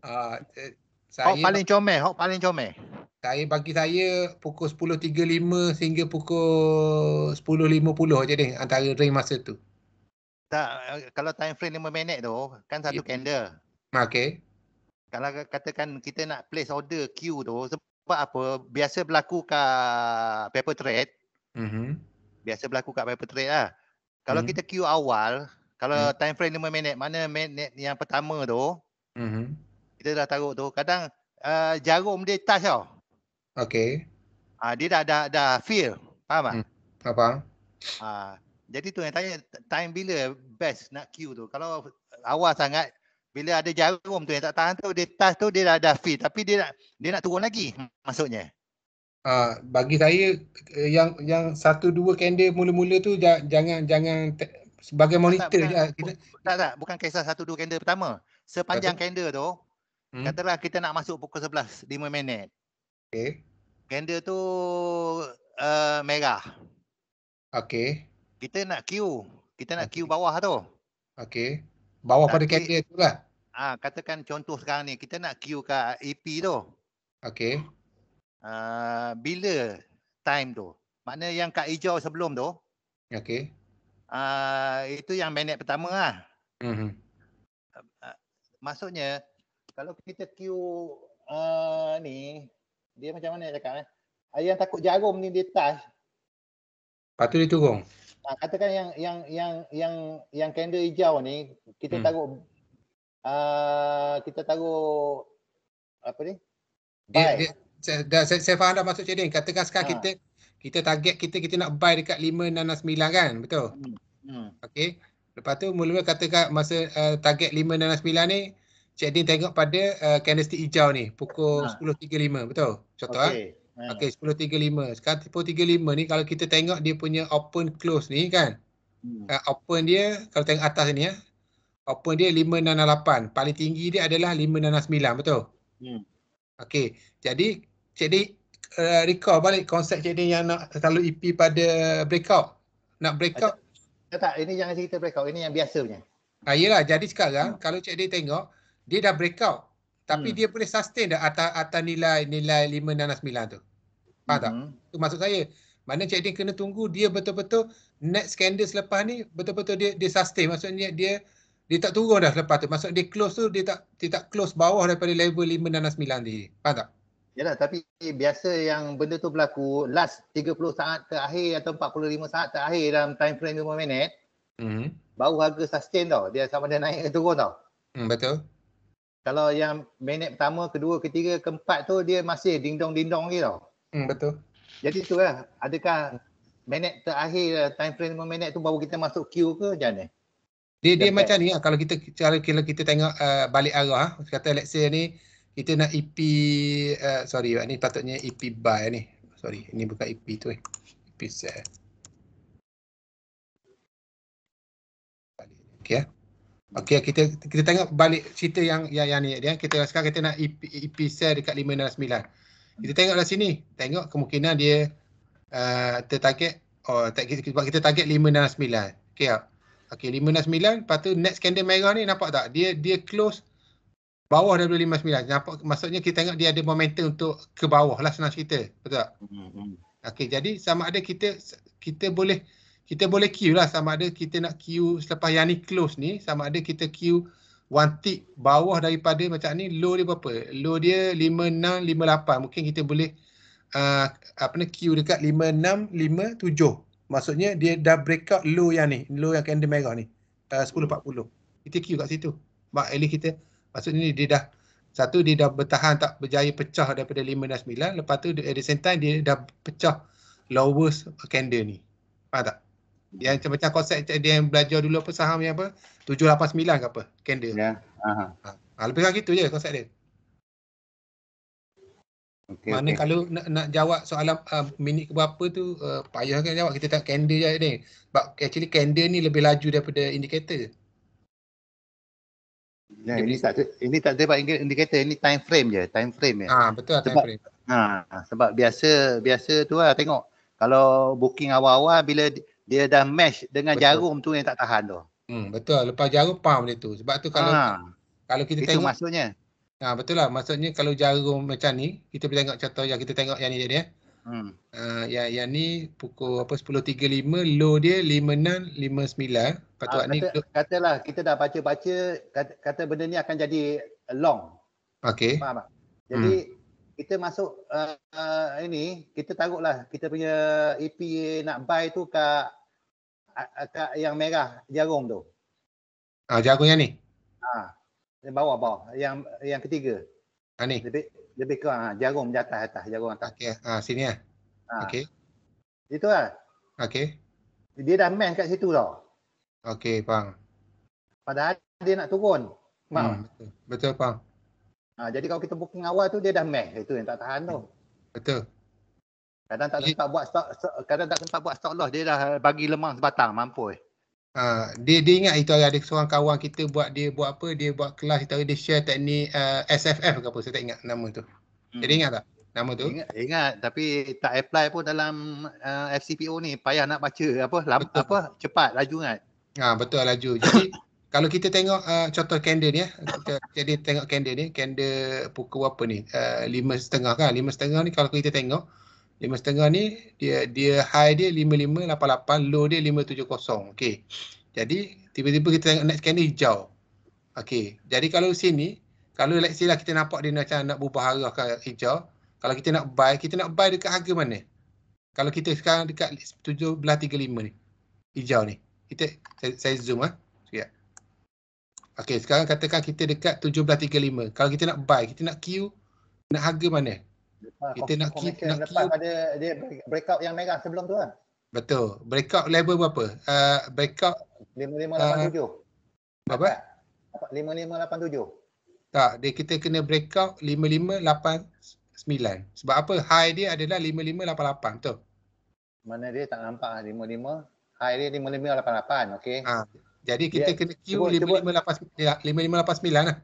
Ah, eh, hok paling comel, hok paling comel. Saya bagi saya pukul 10.35 sehingga pukul 10.50 je deh antara range masa tu. Tak, eh, kalau time frame 5 minit tu kan satu yeah. candle. Ah, okay. Kalau katakan kita nak place order queue tu sebab apa biasa berlaku kat paper trade. Mm-hmm. Biasa berlaku kat paper trade lah. Kalau mm-hmm. kita queue awal, kalau mm-hmm. time frame 5 minit, mana minit yang pertama tu. Mm-hmm. Kita dah taruh tu. Kadang uh, jarum dia touch tau. Okay. Uh, ah, dia dah, dah, dah feel. Faham tak? Mm. Faham. Uh, jadi tu yang tanya time bila best nak queue tu. Kalau awal sangat bila ada jarum tu yang tak tahan tu dia touch tu dia dah ada feel tapi dia nak dia nak turun lagi maksudnya ha, bagi saya eh, yang yang satu dua candle mula-mula tu jangan jangan sebagai monitor tak, bukan, je ah, kita tak tak bukan kisah satu dua candle pertama sepanjang Apa? candle tu hmm? katalah kita nak masuk pukul 11 5 minit okey candle tu uh, merah okey kita nak queue kita nak okay. queue bawah tu okey Bawah Nanti, pada candle tu lah. Ah, ha, katakan contoh sekarang ni kita nak queue ke AP tu. Okey. Uh, bila time tu? Makna yang kat hijau sebelum tu. Okey. Uh, itu yang minit pertama lah. Mm maksudnya kalau kita queue uh, ni dia macam mana cakap eh? Ada yang takut jarum ni dia touch. Patu dia turun. Uh, katakan yang yang yang yang yang candle hijau ni kita mm. takut Ah, kita taruh apa ni? Dia, dia, saya, dah, saya, saya faham dah masuk trading. Katakan sekarang ha. kita kita target kita kita nak buy dekat 569 kan? Betul? Hmm. hmm. Okey. Lepas tu mula-mula katakan masa uh, target 569 ni Cik Din tengok pada uh, candlestick hijau ni pukul ha. Ah. 10.35 betul? Contoh okay. ha? Okay 10.35. Sekarang pukul 35 ni kalau kita tengok dia punya open close ni kan? Hmm. Uh, open dia kalau tengok atas ni ya open dia 568. Paling tinggi dia adalah 569, betul? Hmm. Okey. Jadi Cik Din uh, eh, recall balik konsep Cik Din yang nak selalu EP pada breakout. Nak breakout. Tak, tak, ini jangan cerita breakout. Ini yang biasa punya. Ah, yelah, jadi sekarang hmm. kalau Cik Din tengok, dia dah breakout. Tapi hmm. dia boleh sustain dah atas, atas nilai nilai 569 tu. Faham hmm. tak? Itu maksud saya. Mana Cik Din kena tunggu dia betul-betul next candle selepas ni betul-betul dia dia sustain. Maksudnya dia dia tak turun dah lepas tu. Maksud dia close tu dia tak dia tak close bawah daripada level 5 dan 9 tadi. Faham tak? Yalah tapi biasa yang benda tu berlaku last 30 saat terakhir atau 45 saat terakhir dalam time frame 5 minit. Mm-hmm. Baru harga sustain tau. Dia sama dia naik ke turun tau. Mm, betul. Kalau yang minit pertama, kedua, ketiga, keempat tu dia masih dingdong dong lagi tau. Mm, betul. Jadi tu lah. Adakah minit terakhir time frame 5 minit tu baru kita masuk queue ke macam ni? Dia dia macam ni lah. kalau kita kalau kita, kita tengok uh, balik arah kata let's say ni kita nak EP uh, eh, sorry eh, ni patutnya EP buy ni. Sorry, ini bukan EP tu eh. EP set. Okay, Okey kita kita tengok balik cerita yang yang yang ni dia kita sekarang kita nak EP, EP sell dekat 569. Kita tengoklah sini. Tengok kemungkinan dia uh, tertarget oh tak kita, kita target 569. Okey. Uh. Okey 59 lepas tu next candle merah ni nampak tak dia dia close bawah daripada 59. Nampak maksudnya kita tengok dia ada momentum untuk ke bawah lah senang cerita. Betul tak? Hmm, hmm. Okey jadi sama ada kita kita boleh kita boleh queue lah sama ada kita nak queue selepas yang ni close ni sama ada kita queue one tick bawah daripada macam ni low dia berapa? Low dia 5658. Mungkin kita boleh uh, apa ni queue dekat 5657. Maksudnya dia dah break out low yang ni, low yang candle merah ni. Uh, 10.40. ETQ kat situ. Mak Ali kita maksudnya dia dah satu dia dah bertahan tak berjaya pecah daripada 5 dan 9. Lepas tu at the same time dia dah pecah lowest candle ni. Faham tak? Yang macam konsep dia yang belajar dulu apa saham yang apa? 789 ke apa? Candle. Ya. Yeah. Uh-huh. Ah, ha. Lebih kurang gitu je konsep dia. Okay, Mana okay. kalau nak, nak jawab soalan uh, minit ke berapa tu uh, payah kan jawab kita tak candle je ni. Sebab actually candle ni lebih laju daripada indikator. Ya, ini tak ini tak ada indikator ini time frame je, time frame je. Ah ha, betul lah sebab, time frame. Ha, sebab biasa biasa tu lah tengok kalau booking awal-awal bila dia dah match dengan betul. jarum tu yang tak tahan tu. Hmm betul lepas jarum pam dia tu. Sebab tu kalau ha. kalau kita itu tengok maksudnya. Ha, betul lah. Maksudnya kalau jarum macam ni, kita boleh tengok contoh yang kita tengok yang ni jadi. Eh. Hmm. Uh, yang, yang ni pukul apa 10.35 low dia 5659 patut ha, kata, katalah kita dah baca-baca kata, kata benda ni akan jadi long Okay. faham tak? jadi hmm. kita masuk uh, uh, ini kita lah kita punya EPA nak buy tu kat kat yang merah jarum tu ah uh, jarum yang ni ah bawah bawah yang yang ketiga ha, ni lebih lebih kurang ha, jarum di atas atas jarum atas okey ha sini ah ha. okey itu ah okey dia dah main kat situ tau okey bang padahal dia nak turun bang hmm, betul betul bang ha, jadi kalau kita booking awal tu dia dah main itu yang tak tahan tu betul kadang tak sempat buat stok kadang tak sempat buat stok loss dia dah bagi lemah sebatang mampu Uh, dia dia ingat itu hari ada seorang kawan kita buat dia buat apa dia buat kelas itu hari dia share teknik uh, eh, SFF ke apa saya tak ingat nama tu. Hmm. Jadi ingat tak nama tu? Ingat, ingat tapi tak apply pun dalam uh, eh, FCPO ni payah nak baca apa lam, apa cepat laju kan. Ha betul laju. Jadi kalau kita tengok uh, contoh candle ni ya. Kita, jadi tengok candle ni candle pukul apa ni? Uh, 5.30 kan. setengah ni kalau kita tengok lima setengah ni dia dia high dia lima lima lapan lapan low dia lima tujuh kosong okey jadi tiba-tiba kita tengok next candle hijau okey jadi kalau sini kalau let's say lah kita nampak dia macam nak berubah arah ke hijau kalau kita nak buy kita nak buy dekat harga mana kalau kita sekarang dekat tujuh tiga lima ni hijau ni kita saya, saya zoom ah ha? okey sekarang katakan kita dekat tujuh tiga lima kalau kita nak buy kita nak queue nak harga mana kita nak keep nak lepas keep. ada dia breakout yang merah sebelum tu kan? Betul. Breakout level berapa? Uh, breakout 5587. Uh, apa? 5587. Tak, dia kita kena breakout 5589. Sebab apa? High dia adalah 5588 tu. Mana dia tak nampak 55. High dia 5588. Okey. Ha. Jadi kita dia, kena queue 5589 ya, lah.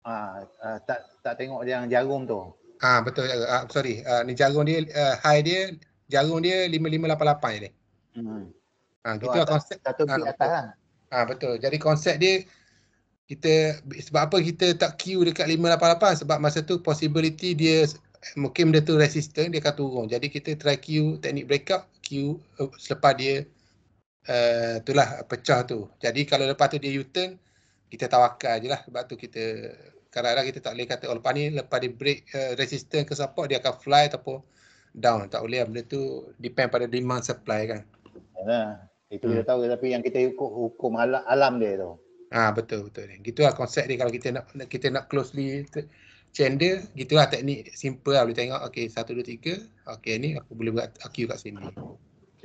Ah, uh, tak tak tengok yang jarum tu. Ah betul uh, sorry uh, ni jarum dia uh, high dia jarum dia 5588 je ni. Hmm. Ah gitu lah konsep satu bit atas lah. Ah betul. Jadi konsep dia kita sebab apa kita tak queue dekat 588 sebab masa tu possibility dia mungkin dia tu resisten dia akan turun. Jadi kita try queue teknik breakout queue uh, selepas dia uh, itulah pecah tu. Jadi kalau lepas tu dia U-turn kita tawakal je lah sebab tu kita kadang-kadang kita tak boleh kata oh, lepas ni lepas dia break uh, eh, resistance ke support dia akan fly ataupun down tak boleh lah, benda tu depend pada demand supply kan Nah, ya, itu hmm. kita tahu tapi yang kita ikut hukum alam, alam dia tu Ah ha, betul betul ni. Gitulah konsep dia kalau kita nak kita nak closely chander, gitulah teknik simple lah boleh tengok okey 1 2 3. Okey ni aku boleh buat IQ kat sini.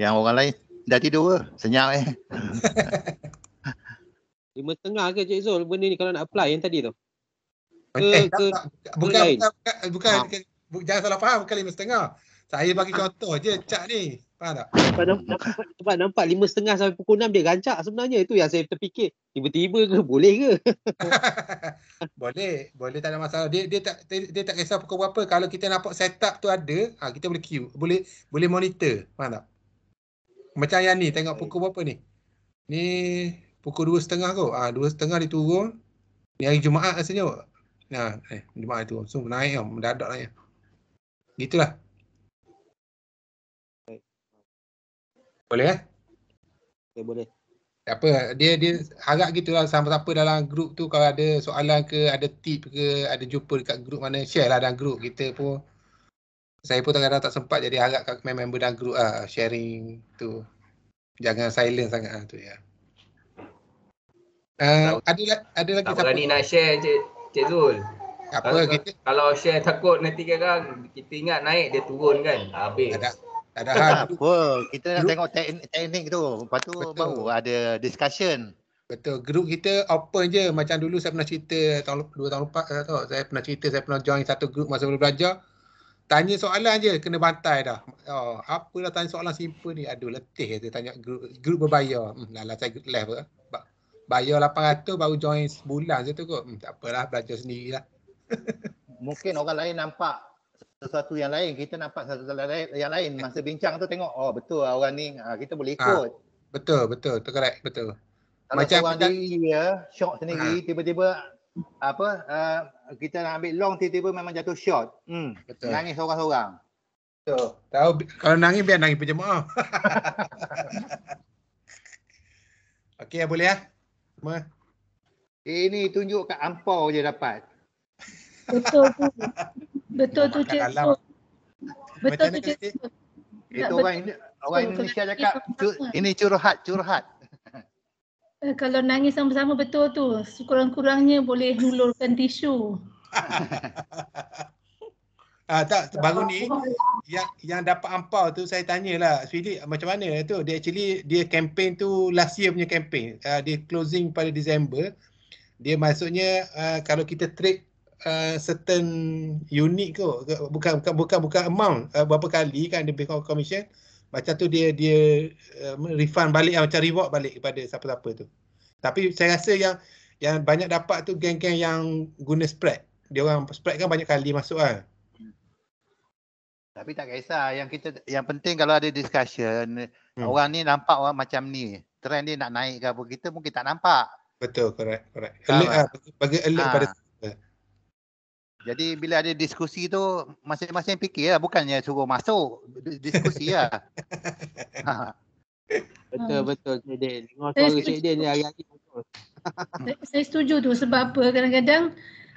Yang orang lain dah tidur ke? Senyap eh. lima tengah ke Cik Zul benda ni kalau nak apply yang tadi tu? Ke, eh, ke tak, bukan, bukan, bukan, bukan, ah. bukan, bukan, jangan salah faham, bukan lima setengah. Saya bagi ah. contoh ha. je, cak ni. Faham tak? Sebab nampak, lima setengah sampai pukul enam dia rancak sebenarnya. Itu yang saya terfikir. Tiba-tiba ke? Boleh ke? boleh. Boleh tak ada masalah. Dia, dia, tak, dia, dia tak kisah pukul berapa. Kalau kita nampak setup tu ada, ha, kita boleh queue. Boleh boleh monitor. Faham tak? Macam yang ni, tengok pukul berapa ni. Ni pukul 2.30 setengah kot. Ah ha, 2 setengah dia turun. Ni hari Jumaat rasanya Nah, eh, Jumaat dia turun. So naik kan, mendadak naik. Gitulah. Boleh eh? Ya boleh. Tak apa, dia dia harap gitulah siapa-siapa dalam grup tu kalau ada soalan ke, ada tip ke, ada jumpa dekat grup mana, share lah dalam grup kita pun. Saya pun kadang-kadang tak sempat jadi harap kat member dalam grup lah, sharing tu. Jangan silent sangat lah tu ya. Yeah. Eh, ada ada lagi tak siapa? Tak berani nak share Cik, Cik Zul. Apa kalau, kita? Kalau share takut nanti kan kita ingat naik dia turun kan. Habis. Ada. Tak ada hal. Apa? Kita nak tengok teknik, teknik tu. Lepas tu Betul. baru ada discussion. Betul. Grup kita open je. Macam dulu saya pernah cerita tahun, dua tahun lepas. Saya, eh, tahu. saya pernah cerita saya pernah join satu grup masa baru belajar. Tanya soalan je kena bantai dah. Oh, apalah tanya soalan simple ni. Aduh letih tu tanya grup, grup berbayar. Hmm, lah, lah saya left ke. Lah bayar 800 baru join sebulan je tu kot. Hmm, tak apalah belajar sendirilah. Mungkin orang lain nampak sesuatu yang lain, kita nampak sesuatu yang lain masa bincang tu tengok oh betul lah orang ni ah, kita boleh ah, ikut. Ha, betul, betul, tu correct, betul. Kalau Macam orang diri ya, shock sendiri ha. tiba-tiba apa uh, kita nak ambil long tiba-tiba memang jatuh short. Hmm, betul. Nangis seorang-seorang. Betul. Tahu kalau nangis biar nangis penjemaah. Okey, boleh ya? Ha? Ma. Eh ni tunjuk kat ampau je dapat. Betul tu. Betul tu cik. Betul tu cik. Itu orang ini orang Indonesia cakap ini curhat curhat. Eh, kalau nangis sama-sama betul tu. Sekurang-kurangnya boleh hulurkan tisu. ah tak baru ni yang yang dapat ampau tu saya tanyalah Philip macam mana tu dia actually dia campaign tu last year punya campaign uh, dia closing pada Disember dia maksudnya uh, kalau kita trade Uh, certain unit ke bukan bukan bukan bukan amount uh, berapa kali kan dia bagi commission macam tu dia dia uh, refund balik macam reward balik kepada siapa-siapa tu tapi saya rasa yang yang banyak dapat tu geng-geng yang guna spread dia orang spread kan banyak kali masuk ah kan? Tapi tak kisah yang kita yang penting kalau ada discussion hmm. orang ni nampak orang macam ni. Trend ni nak naik ke apa kita mungkin tak nampak. Betul, correct, correct. Alert ah, bagi alert ha. pada jadi bila ada diskusi tu masing-masing fikir, fikirlah bukannya suruh masuk diskusi lah. Ha. betul hmm. betul Cik Din. Tengok suara Cik Din ni hari-hari betul. saya, saya setuju tu sebab apa kadang-kadang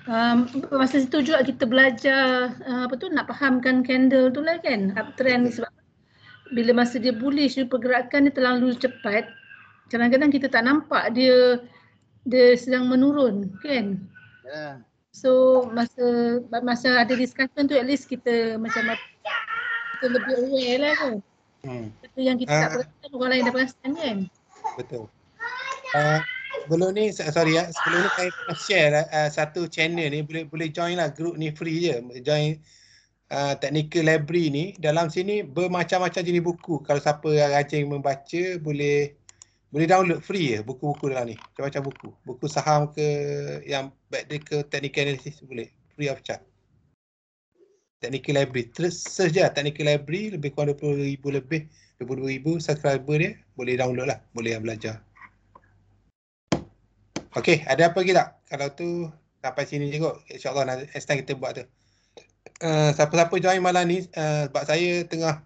um, masa itu juga kita belajar uh, apa tu nak fahamkan candle tu lah kan uptrend ni sebab bila masa dia bullish dia pergerakan dia terlalu cepat kadang-kadang kita tak nampak dia dia sedang menurun kan yeah. so masa masa ada discussion tu at least kita macam kita lebih aware lah tu hmm. Itu yang kita uh, ah. tak perasan, orang lain dah perasan kan? Betul. Uh, sebelum ni sorry ya sebelum ni saya pernah share uh, satu channel ni boleh boleh join lah group ni free je join uh, technical library ni dalam sini bermacam-macam jenis buku kalau siapa rajin membaca boleh boleh download free je buku-buku dalam ni macam-macam buku buku saham ke yang backdate ke technical analysis boleh free of charge technical library search je lah technical library lebih kurang 20,000 lebih 20,000 subscriber dia boleh download lah boleh yang belajar Okey, ada apa lagi tak? Kalau tu sampai sini je kot. InsyaAllah next time kita buat tu. Uh, siapa-siapa join malam ni, uh, sebab saya tengah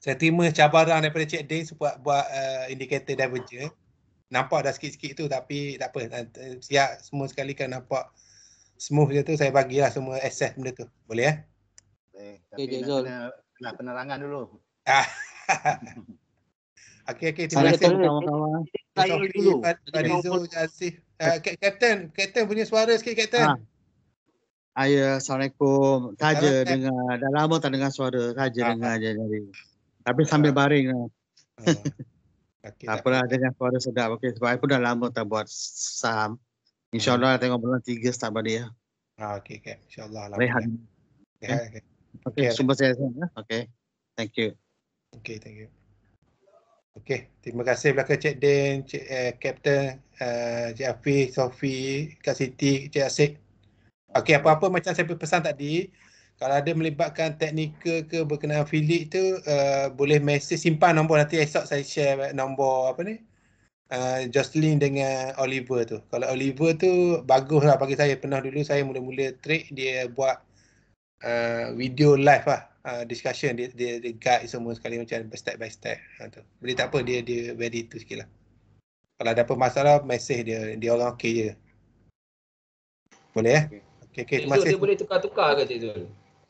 saya terima cabaran daripada Cik Deng buat, buat uh, eh, indicator diverger. Nampak dah sikit-sikit tu tapi tak apa. Siap semua sekali kan nampak smooth je tu saya bagilah semua access benda tu. Boleh eh? Okay, tapi okay, nak, kena, nak penerangan dulu. Okey okey terima kasih. Sama-sama. Saya dulu. Jazif. Kapten, kapten punya suara sikit kapten. Ah. Ha. Ya, Assalamualaikum. Saja dengar. Dah lama tak dengar suara. Saja ah, ah. dengar je dari. Tapi sambil baring. Ha. Lah. Okay, tak apalah dengan suara sedap. Okey sebab aku dah lama tak buat saham. InsyaAllah hmm. tengok bulan 3 start balik ya. Ah, okey, okay. InsyaAllah. Lah. Rehat. Okey, okay. Eh. okay. okay. okay. okay. sumber saya. Ya. Okey, thank you. Okey, thank you. Okey, terima kasih belaka Cik Din, Cik Kapten, eh, uh, eh, uh, Cik Afi, Sofi, Kak Siti, Cik Asik. Okey, apa-apa macam saya pesan tadi, kalau ada melibatkan teknikal ke berkenaan filik tu, uh, boleh message simpan nombor nanti esok saya share nombor apa ni. Uh, Jocelyn dengan Oliver tu. Kalau Oliver tu baguslah bagi saya pernah dulu saya mula-mula trade dia buat uh, video live lah uh, discussion dia, dia, dia guide semua sekali macam step by step uh, tu. Jadi tak apa dia dia ready tu sikitlah. Kalau ada apa masalah message dia dia orang okey je. Boleh eh? Okey okey terima kasih. Dia boleh tukar-tukar ke tu?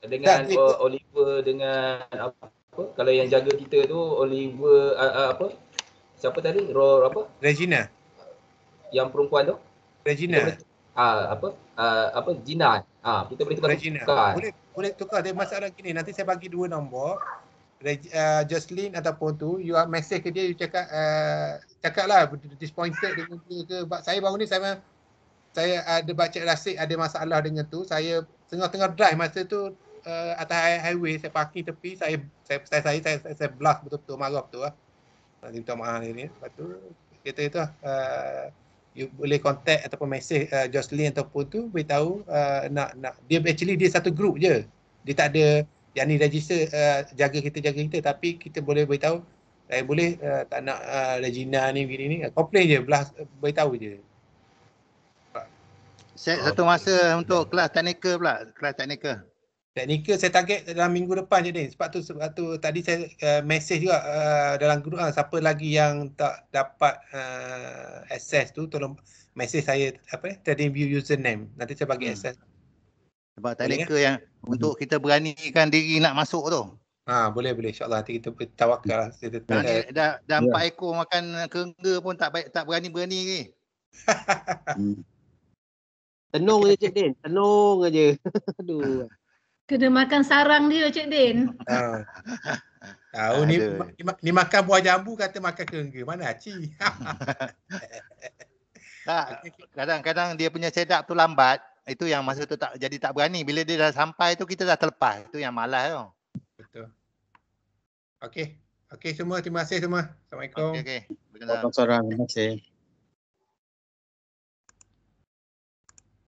Dengan tak, uh, Oliver dengan apa, Kalau yang jaga kita tu Oliver uh, uh, apa? Siapa tadi? Ror apa? Regina. Yang perempuan tu? Regina. Ah uh, apa? uh, apa jinan. Ha, kita boleh tukar. tukar. Boleh boleh tukar. Tapi masalah gini nanti saya bagi dua nombor. Reg, uh, Jocelyn ataupun tu you have message ke dia you cakap uh, lah, disappointed dengan dia ke sebab saya baru ni saya saya ada baca rasik ada masalah dengan tu. Saya tengah-tengah drive masa tu uh, atas highway saya parking tepi saya saya saya saya saya, saya, saya blast betul-betul marah tu. lah. Nanti minta maaf ni Lepas tu kereta itu uh, you boleh contact ataupun mesej uh, Jocelyn ataupun tu beritahu uh, nak nak dia actually dia satu group je dia tak ada yang ni register uh, jaga kita jaga kita tapi kita boleh beritahu saya eh, boleh uh, tak nak uh, Regina ni begini ni complain je belah beritahu je Set satu masa oh, untuk kelas teknikal pula kelas teknikal Teknikal saya target dalam minggu depan je ni. Sebab tu sebab tu tadi saya uh, message juga uh, dalam grup uh, lah, siapa lagi yang tak dapat uh, access tu tolong message saya apa eh trading view username. Nanti saya bagi hmm. access. Sebab ke kan? yang hmm. untuk kita beranikan diri nak masuk tu. Ha boleh boleh insyaAllah nanti kita tawakal lah. Saya tak, nah, dah, dah ya. empat ekor makan kengga pun tak baik tak berani-berani ni. Hmm. Tenung je Cik Din, tenung aja. Aduh. Kena makan sarang dia Cik Din. Ha. Tahu ni, ni, ni makan buah jambu kata makan kerengga. Mana Haji? tak, kadang-kadang dia punya sedap tu lambat. Itu yang masa tu tak jadi tak berani. Bila dia dah sampai tu kita dah terlepas. Itu yang malas tu. Betul. Okey. Okey semua. Terima kasih semua. Assalamualaikum. Okey. Okay. Terima kasih.